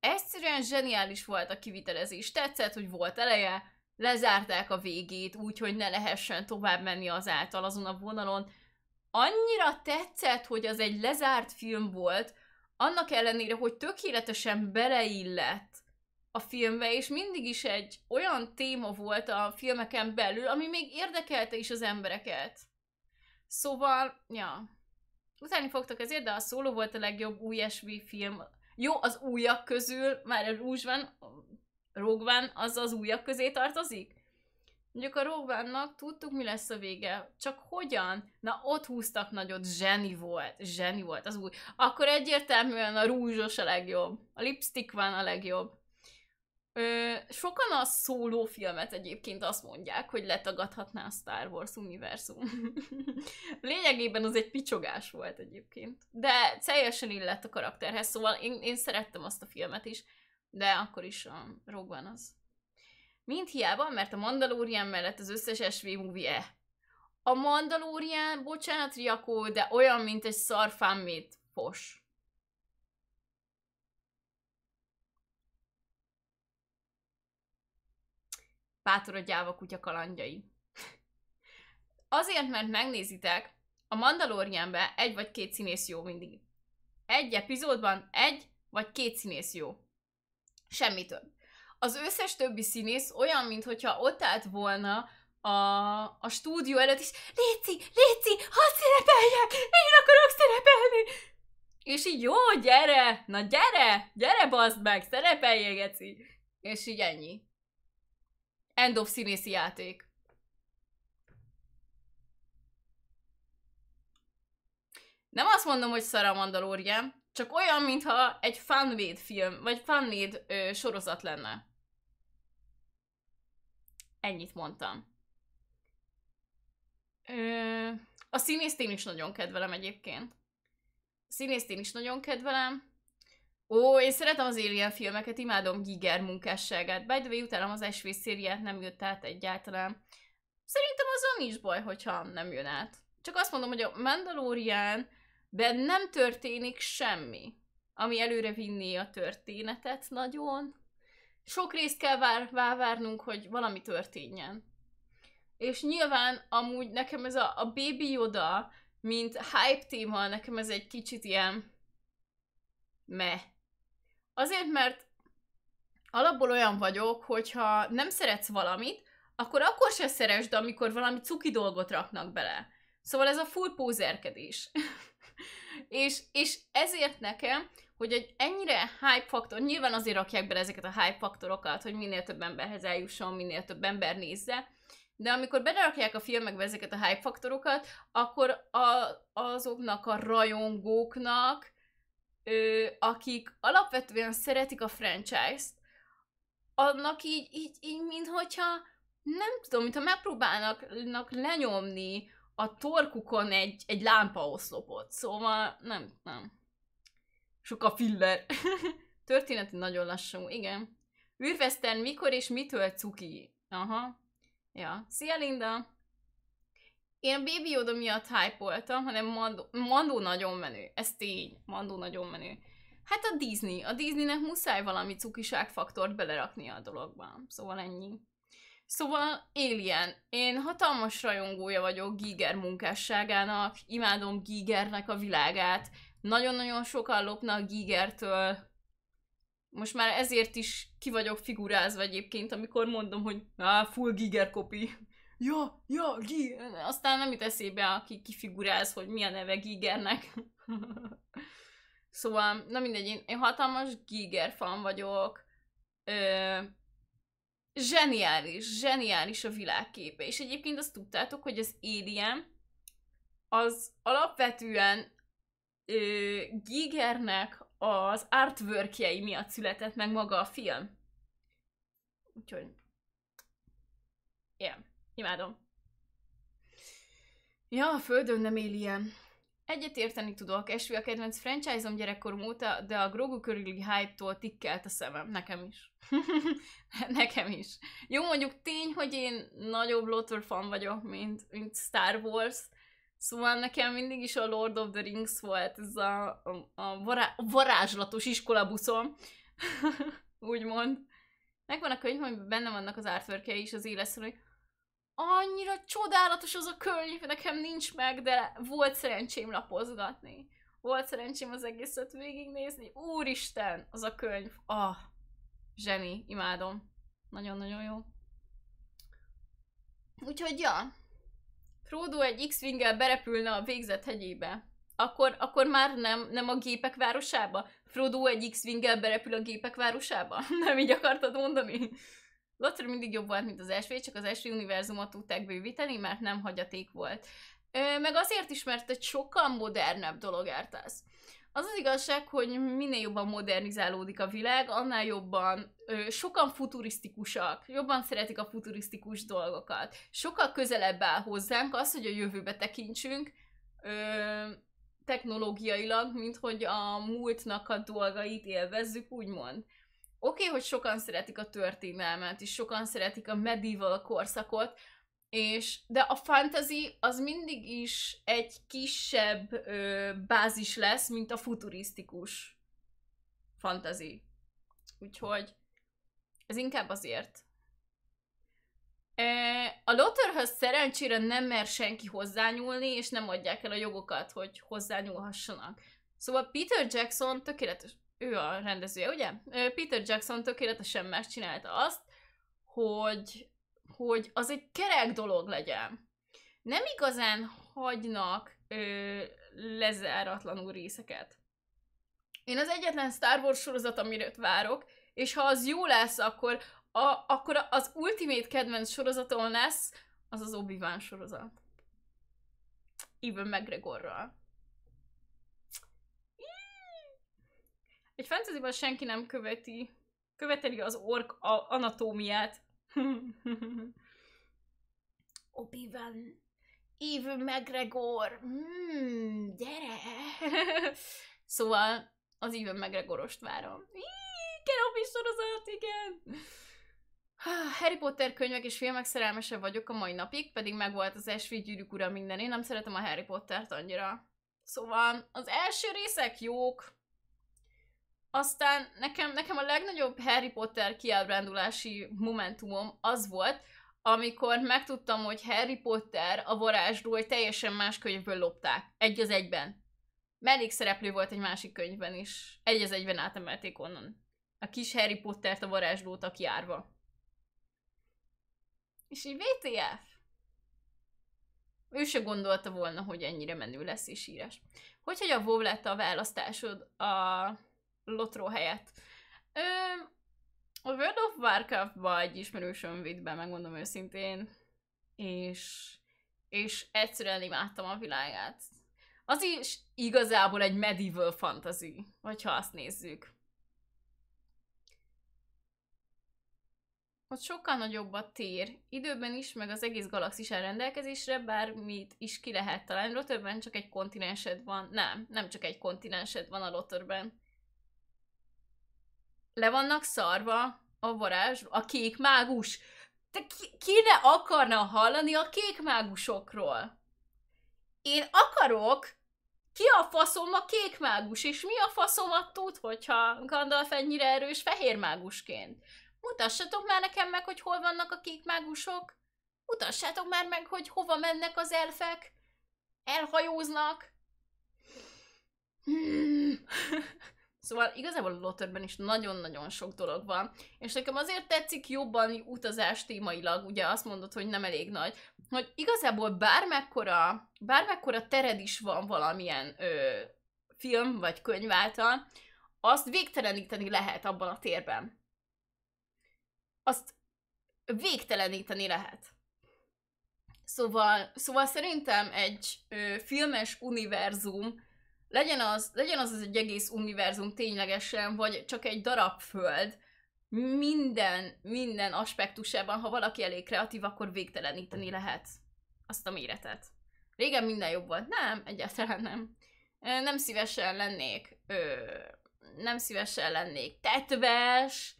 Egyszerűen zseniális volt a kivitelezés. Tetszett, hogy volt eleje, lezárták a végét úgy, hogy ne lehessen tovább menni azáltal azon a vonalon, annyira tetszett, hogy az egy lezárt film volt, annak ellenére, hogy tökéletesen beleillett a filmbe, és mindig is egy olyan téma volt a filmeken belül, ami még érdekelte is az embereket. Szóval, ja. Utáni fogtok ezért, de a szóló volt a legjobb új SV film. Jó, az újak közül, már a Rúzsven, Rógván, az az újak közé tartozik? Mondjuk a Robánnak tudtuk, mi lesz a vége. Csak hogyan? Na, ott húztak nagyot, zseni volt, zseni volt, az új. Akkor egyértelműen a rúzsos a legjobb. A lipstick van a legjobb. Ö, sokan a szóló filmet egyébként azt mondják, hogy letagadhatná a Star Wars univerzum. <laughs> Lényegében az egy picsogás volt egyébként. De teljesen illett a karakterhez, szóval én, én szerettem azt a filmet is, de akkor is a Rogue az mint hiába, mert a Mandalorian mellett az összes SV movie -e. A Mandalorian, bocsánat Riakó, de olyan, mint egy szarfámét fos. Bátor a gyáva kutya kalandjai. Azért, mert megnézitek, a Mandalorianbe egy vagy két színész jó mindig. Egy epizódban egy vagy két színész jó. Semmi több az összes többi színész olyan, mintha ott állt volna a, a stúdió előtt, és Léci, Léci, hadd szerepeljek, én akarok szerepelni! És így, jó, gyere, na gyere, gyere baszd meg, szerepeljél, geci! És így ennyi. End of színészi játék. Nem azt mondom, hogy szar a Mandalorian, csak olyan, mintha egy fanmade film, vagy fanmade sorozat lenne. Ennyit mondtam. Ö, a színészt én is nagyon kedvelem egyébként. A színészt én is nagyon kedvelem. Ó, én szeretem az Alien filmeket, imádom Giger munkásságát. By the way, utálom az SV szériát, nem jött át egyáltalán. Szerintem azon nincs baj, hogyha nem jön át. Csak azt mondom, hogy a Mandalorian ben nem történik semmi, ami előre vinné a történetet nagyon sok részt kell vár, vár, várnunk, hogy valami történjen. És nyilván amúgy nekem ez a, a Baby Yoda, mint hype téma, nekem ez egy kicsit ilyen me. Azért, mert alapból olyan vagyok, hogyha nem szeretsz valamit, akkor akkor se szeresd, amikor valami cuki dolgot raknak bele. Szóval ez a full pózerkedés. <laughs> és, és ezért nekem hogy egy ennyire hype faktor, nyilván azért rakják bele ezeket a hype faktorokat, hogy minél több emberhez eljusson, minél több ember nézze, de amikor belerakják a filmekbe ezeket a hype faktorokat, akkor a, azoknak a rajongóknak, ö, akik alapvetően szeretik a franchise-t, annak így, így, így minthogyha, nem tudom, mintha megpróbálnak lenyomni a torkukon egy, egy lámpaoszlopot. Szóval nem, nem a filler. <laughs> Történeti nagyon lassú, igen. Űrveszten mikor és mitől cuki? Aha. Ja. Szia, Linda! Én a Baby Yoda miatt hype hanem Mandó, Mandó nagyon menő. Ez tény. Mandó nagyon menő. Hát a Disney. A Disneynek muszáj valami cukiságfaktort belerakni a dologban. Szóval ennyi. Szóval Alien. Én hatalmas rajongója vagyok Giger munkásságának, imádom Gigernek a világát, nagyon-nagyon sokan lopnak Gigertől. Most már ezért is ki vagyok figurázva egyébként, amikor mondom, hogy á, full Giger kopi. <laughs> Ja, ja, Gi... Aztán nem jut eszébe, aki kifiguráz, hogy mi a neve Gigernek. <laughs> szóval, na mindegy, én, én hatalmas Giger fan vagyok. Ö, zseniális, zseniális a világképe. És egyébként azt tudtátok, hogy az Alien az alapvetően ö, Gigernek az artworkjei miatt született meg maga a film. Úgyhogy, igen, Yeah. Imádom. Ja, a földön nem él ilyen. Egyet érteni tudok, Esvi a kedvenc franchise-om gyerekkorom óta, de a Grogu körüli hype-tól tikkelt a szemem. Nekem is. <laughs> Nekem is. Jó, mondjuk tény, hogy én nagyobb Lothar fan vagyok, mint, mint Star Wars, Szóval nekem mindig is a Lord of the Rings volt ez a, a, a varázslatos iskolabuszom, <laughs> úgymond. Megvan a könyv, hogy benne vannak az artwork is az éleszről, hogy annyira csodálatos az a könyv, nekem nincs meg, de volt szerencsém lapozgatni. Volt szerencsém az egészet végignézni. Úristen, az a könyv. Ah, zseni, imádom. Nagyon-nagyon jó. Úgyhogy, ja, Frodo egy x wing berepülne a végzett hegyébe, akkor, akkor már nem, nem a gépek városába? Frodo egy x wing berepül a gépek városába? <laughs> Nem így akartad mondani? Lotro mindig jobb volt, mint az első, csak az első univerzumot tudták bővíteni, mert nem hagyaték volt. Meg azért is, mert egy sokkal modernebb dolog ártász. Az az igazság, hogy minél jobban modernizálódik a világ, annál jobban ö, sokan futurisztikusak, jobban szeretik a futurisztikus dolgokat. Sokkal közelebb áll hozzánk az, hogy a jövőbe tekintsünk ö, technológiailag, mint hogy a múltnak a dolgait élvezzük, úgymond. Oké, okay, hogy sokan szeretik a történelmet, és sokan szeretik a medieval korszakot, és, de a fantasy az mindig is egy kisebb ö, bázis lesz, mint a futurisztikus fantasy. Úgyhogy ez inkább azért. A Lotterhöz szerencsére nem mer senki hozzányúlni, és nem adják el a jogokat, hogy hozzányúlhassanak. Szóval Peter Jackson tökéletes, ő a rendezője, ugye? Peter Jackson tökéletesen megcsinálta azt, hogy hogy az egy kerek dolog legyen. Nem igazán hagynak ö, lezáratlanul részeket. Én az egyetlen Star Wars sorozat, amire várok, és ha az jó lesz, akkor, a, akkor az Ultimate kedvenc sorozatom lesz, az az obi sorozat. Even McGregorral. Egy fantasyban senki nem követi, követeli az ork anatómiát. <laughs> Obi-Wan, Eve McGregor, mm, gyere! <laughs> szóval az Eve McGregorost várom. Íí, Kenobi sorozat, igen! <sighs> Harry Potter könyvek és filmek szerelmese vagyok a mai napig, pedig megvolt az esvi gyűrűk ura minden. Én nem szeretem a Harry Pottert annyira. Szóval az első részek jók, aztán nekem, nekem a legnagyobb Harry Potter kiábrándulási momentumom az volt, amikor megtudtam, hogy Harry Potter a varázsló egy teljesen más könyvből lopták. Egy az egyben. Melyik szereplő volt egy másik könyvben is. Egy az egyben átemelték onnan. A kis Harry Pottert a varázslót a kiárva. És így VTF. Ő se gondolta volna, hogy ennyire menő lesz és írás. Hogy, hogy a WoW lett a választásod a lotró helyett. Ö, a World of Warcraft-ba egy ismerősöm vitt be, megmondom őszintén, és, és egyszerűen imádtam a világát. Az is igazából egy medieval fantasy, hogyha azt nézzük. Ott sokkal nagyobb a tér, időben is, meg az egész galaxis rendelkezésre, bármit is ki lehet találni. Rotorben csak egy kontinensed van. Nem, nem csak egy kontinensed van a Rotorben le vannak szarva a varázs, a kék mágus. Te ki, ki ne akarna hallani a kék mágusokról? Én akarok, ki a faszom a kék mágus, és mi a faszomat tud, hogyha Gandalf ennyire erős fehér mágusként? Mutassatok már nekem meg, hogy hol vannak a kék mágusok. Mutassátok már meg, hogy hova mennek az elfek. Elhajóznak. Hmm. Szóval igazából a Lotterben is nagyon-nagyon sok dolog van, és nekem azért tetszik jobban utazás témailag, ugye azt mondod, hogy nem elég nagy, hogy igazából bármekkora, bármekkora tered is van valamilyen ö, film vagy könyv által, azt végteleníteni lehet abban a térben. Azt végteleníteni lehet. Szóval, szóval szerintem egy ö, filmes univerzum legyen az, legyen az, az egy egész univerzum ténylegesen, vagy csak egy darab föld, minden, minden aspektusában, ha valaki elég kreatív, akkor végteleníteni lehet azt a méretet. Régen minden jobb volt. Nem, egyáltalán nem. Nem szívesen lennék, ö, nem szívesen lennék tetves,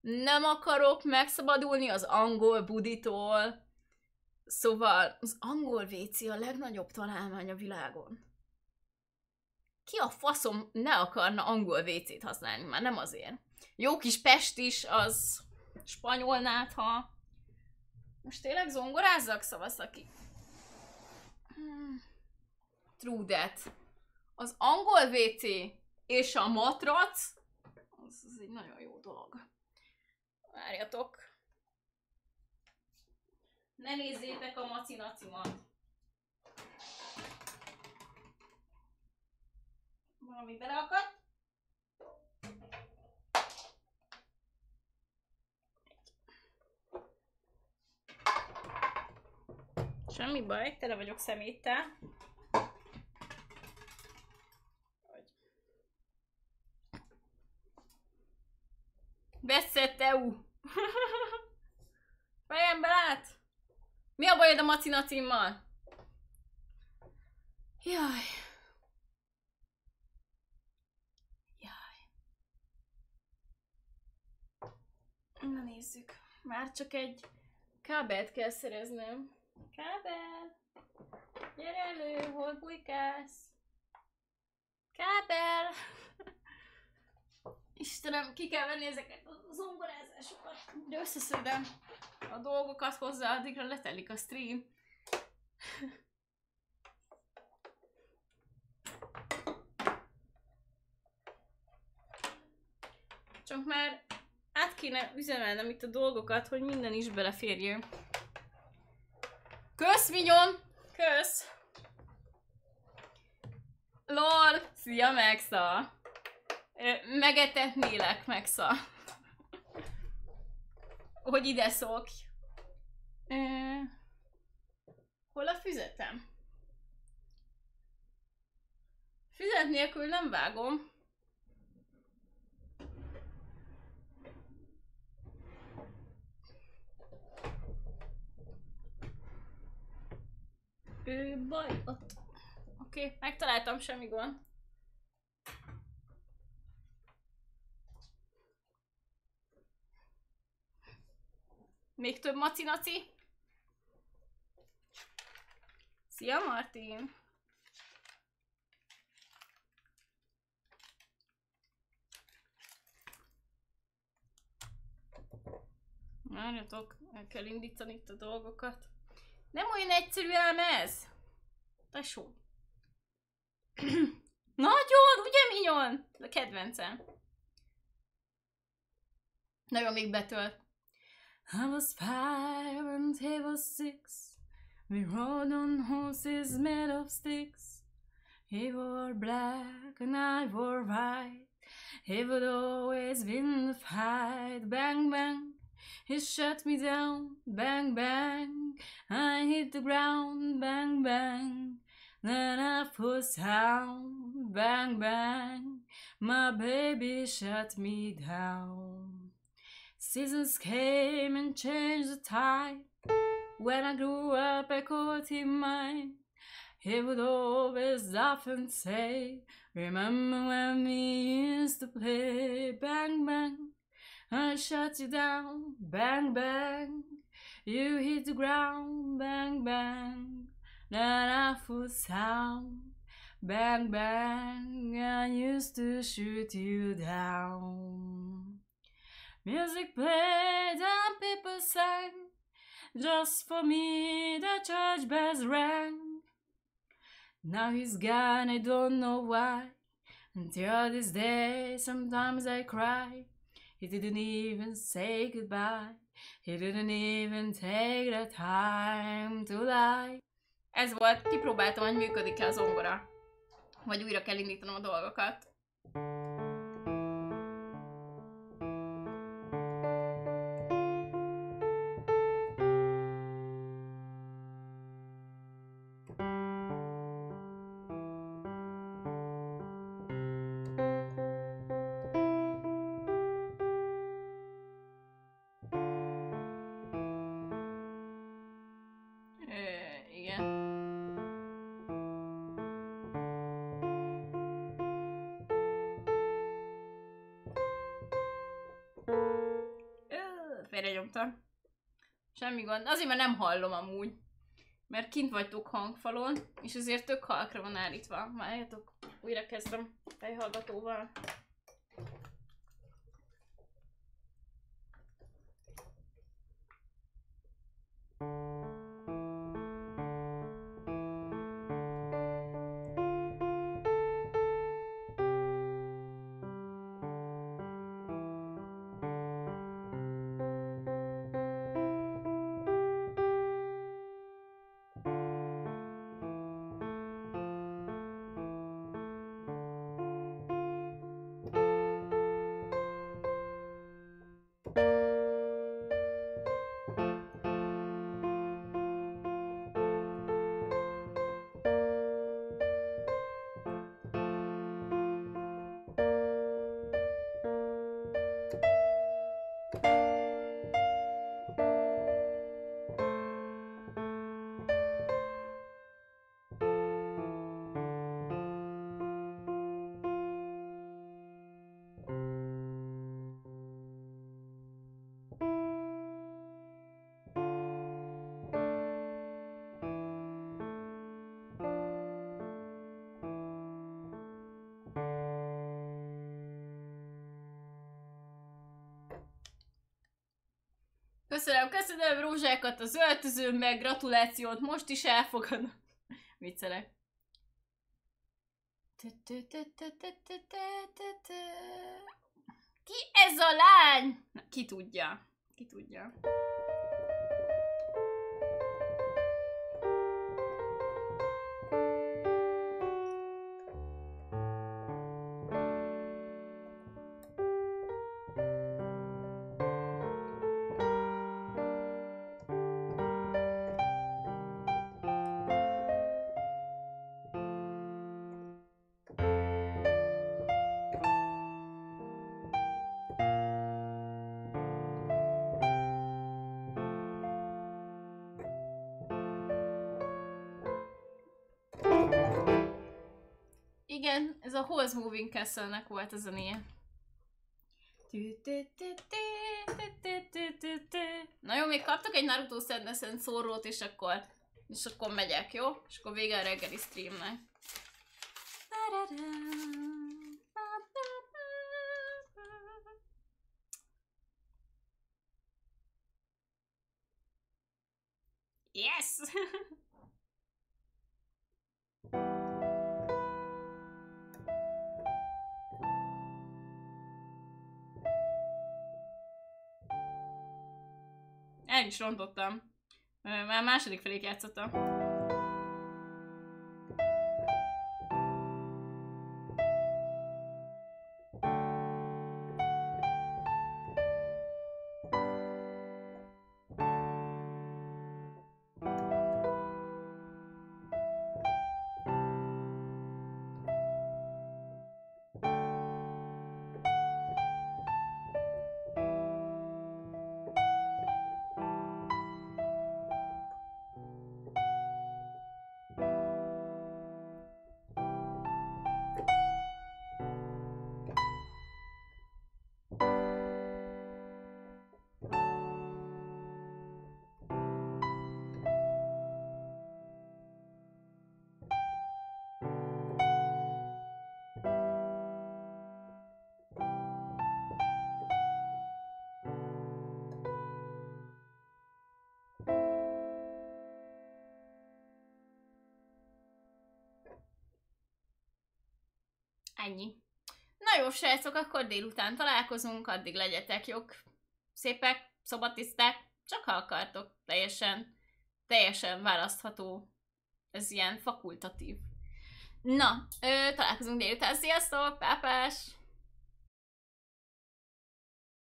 nem akarok megszabadulni az angol buditól. Szóval az angol véci a legnagyobb találmány a világon ki a faszom ne akarna angol WC-t használni, már nem azért. Jó kis Pest is, az spanyolnát, ha... Most tényleg zongorázzak, szavaszaki? Hmm. Trudet. Az angol WC és a matrac, az, az egy nagyon jó dolog. Várjatok. Ne nézzétek a macinacimat. valami beleakadt. Semmi baj, tele vagyok szeméttel. Veszett EU. Fejembe <laughs> lát? Mi a bajod a macinacimmal? Jaj. Na nézzük. Már csak egy kábelt kell szereznem. Kábel! Gyere elő, hol bujkálsz? Kábel! <laughs> Istenem, ki kell venni ezeket a zongorázásokat. De összeszedem a dolgokat hozzá, addigra letelik a stream. <laughs> Csak már át kéne üzemelnem itt a dolgokat, hogy minden is beleférjön. Kösz, Minyon! Kösz! Lol! Szia, Megetett Megetetnélek, megsa. Hogy ide szokj. hol a füzetem? Füzet nélkül nem vágom. Ő baj, ott. Oké, okay, megtaláltam, semmi gond. Még több macinaci? Szia, Martin! Várjatok, el kell indítani itt a dolgokat. Nem olyan egyszerű ám ez. Tesó. <clears throat> Nagyon, ugye Minyon? A kedvencem. Nagyon még betölt. I was five and he was six. We rode on horses made of sticks. He wore black and I wore white. He would always win the fight. Bang, bang. He shut me down, bang bang. I hit the ground, bang bang. Then I pushed down, bang bang. My baby shut me down. Seasons came and changed the tide. When I grew up, I caught him mine. He would always often say, Remember when we used to play bang bang. I shut you down, bang bang. You hit the ground, bang bang. That awful sound, bang bang. I used to shoot you down. Music played and people sang. Just for me, the church bells rang. Now he's gone, I don't know why. Until this day, sometimes I cry. He didn't even say goodbye. He didn't even take the time to lie. Ez volt, kipróbáltam, hogy működik-e a zongora. Vagy újra kell indítanom a dolgokat. semmi gond. Azért, mert nem hallom amúgy. Mert kint vagytok hangfalon, és azért tök halkra van állítva. Várjátok, újra kezdem fejhallgatóval. köszönöm, köszönöm rózsákat az meg gratulációt most is elfogadom. <laughs> Viccelek. Ki ez a lány? Na, ki tudja? Ki tudja? Ez a Who's Moving castle volt a zenéje. Na jó, még kaptok egy Naruto Sadness-en szórót, és akkor, és akkor megyek, jó? És akkor vége a reggeli streamnek. is rontottam. Már második felét játszottam. srácok, akkor délután találkozunk, addig legyetek jók, szépek, szobatiszták, csak ha akartok, teljesen, teljesen választható. Ez ilyen fakultatív. Na, ö, találkozunk délután, sziasztok, pápás!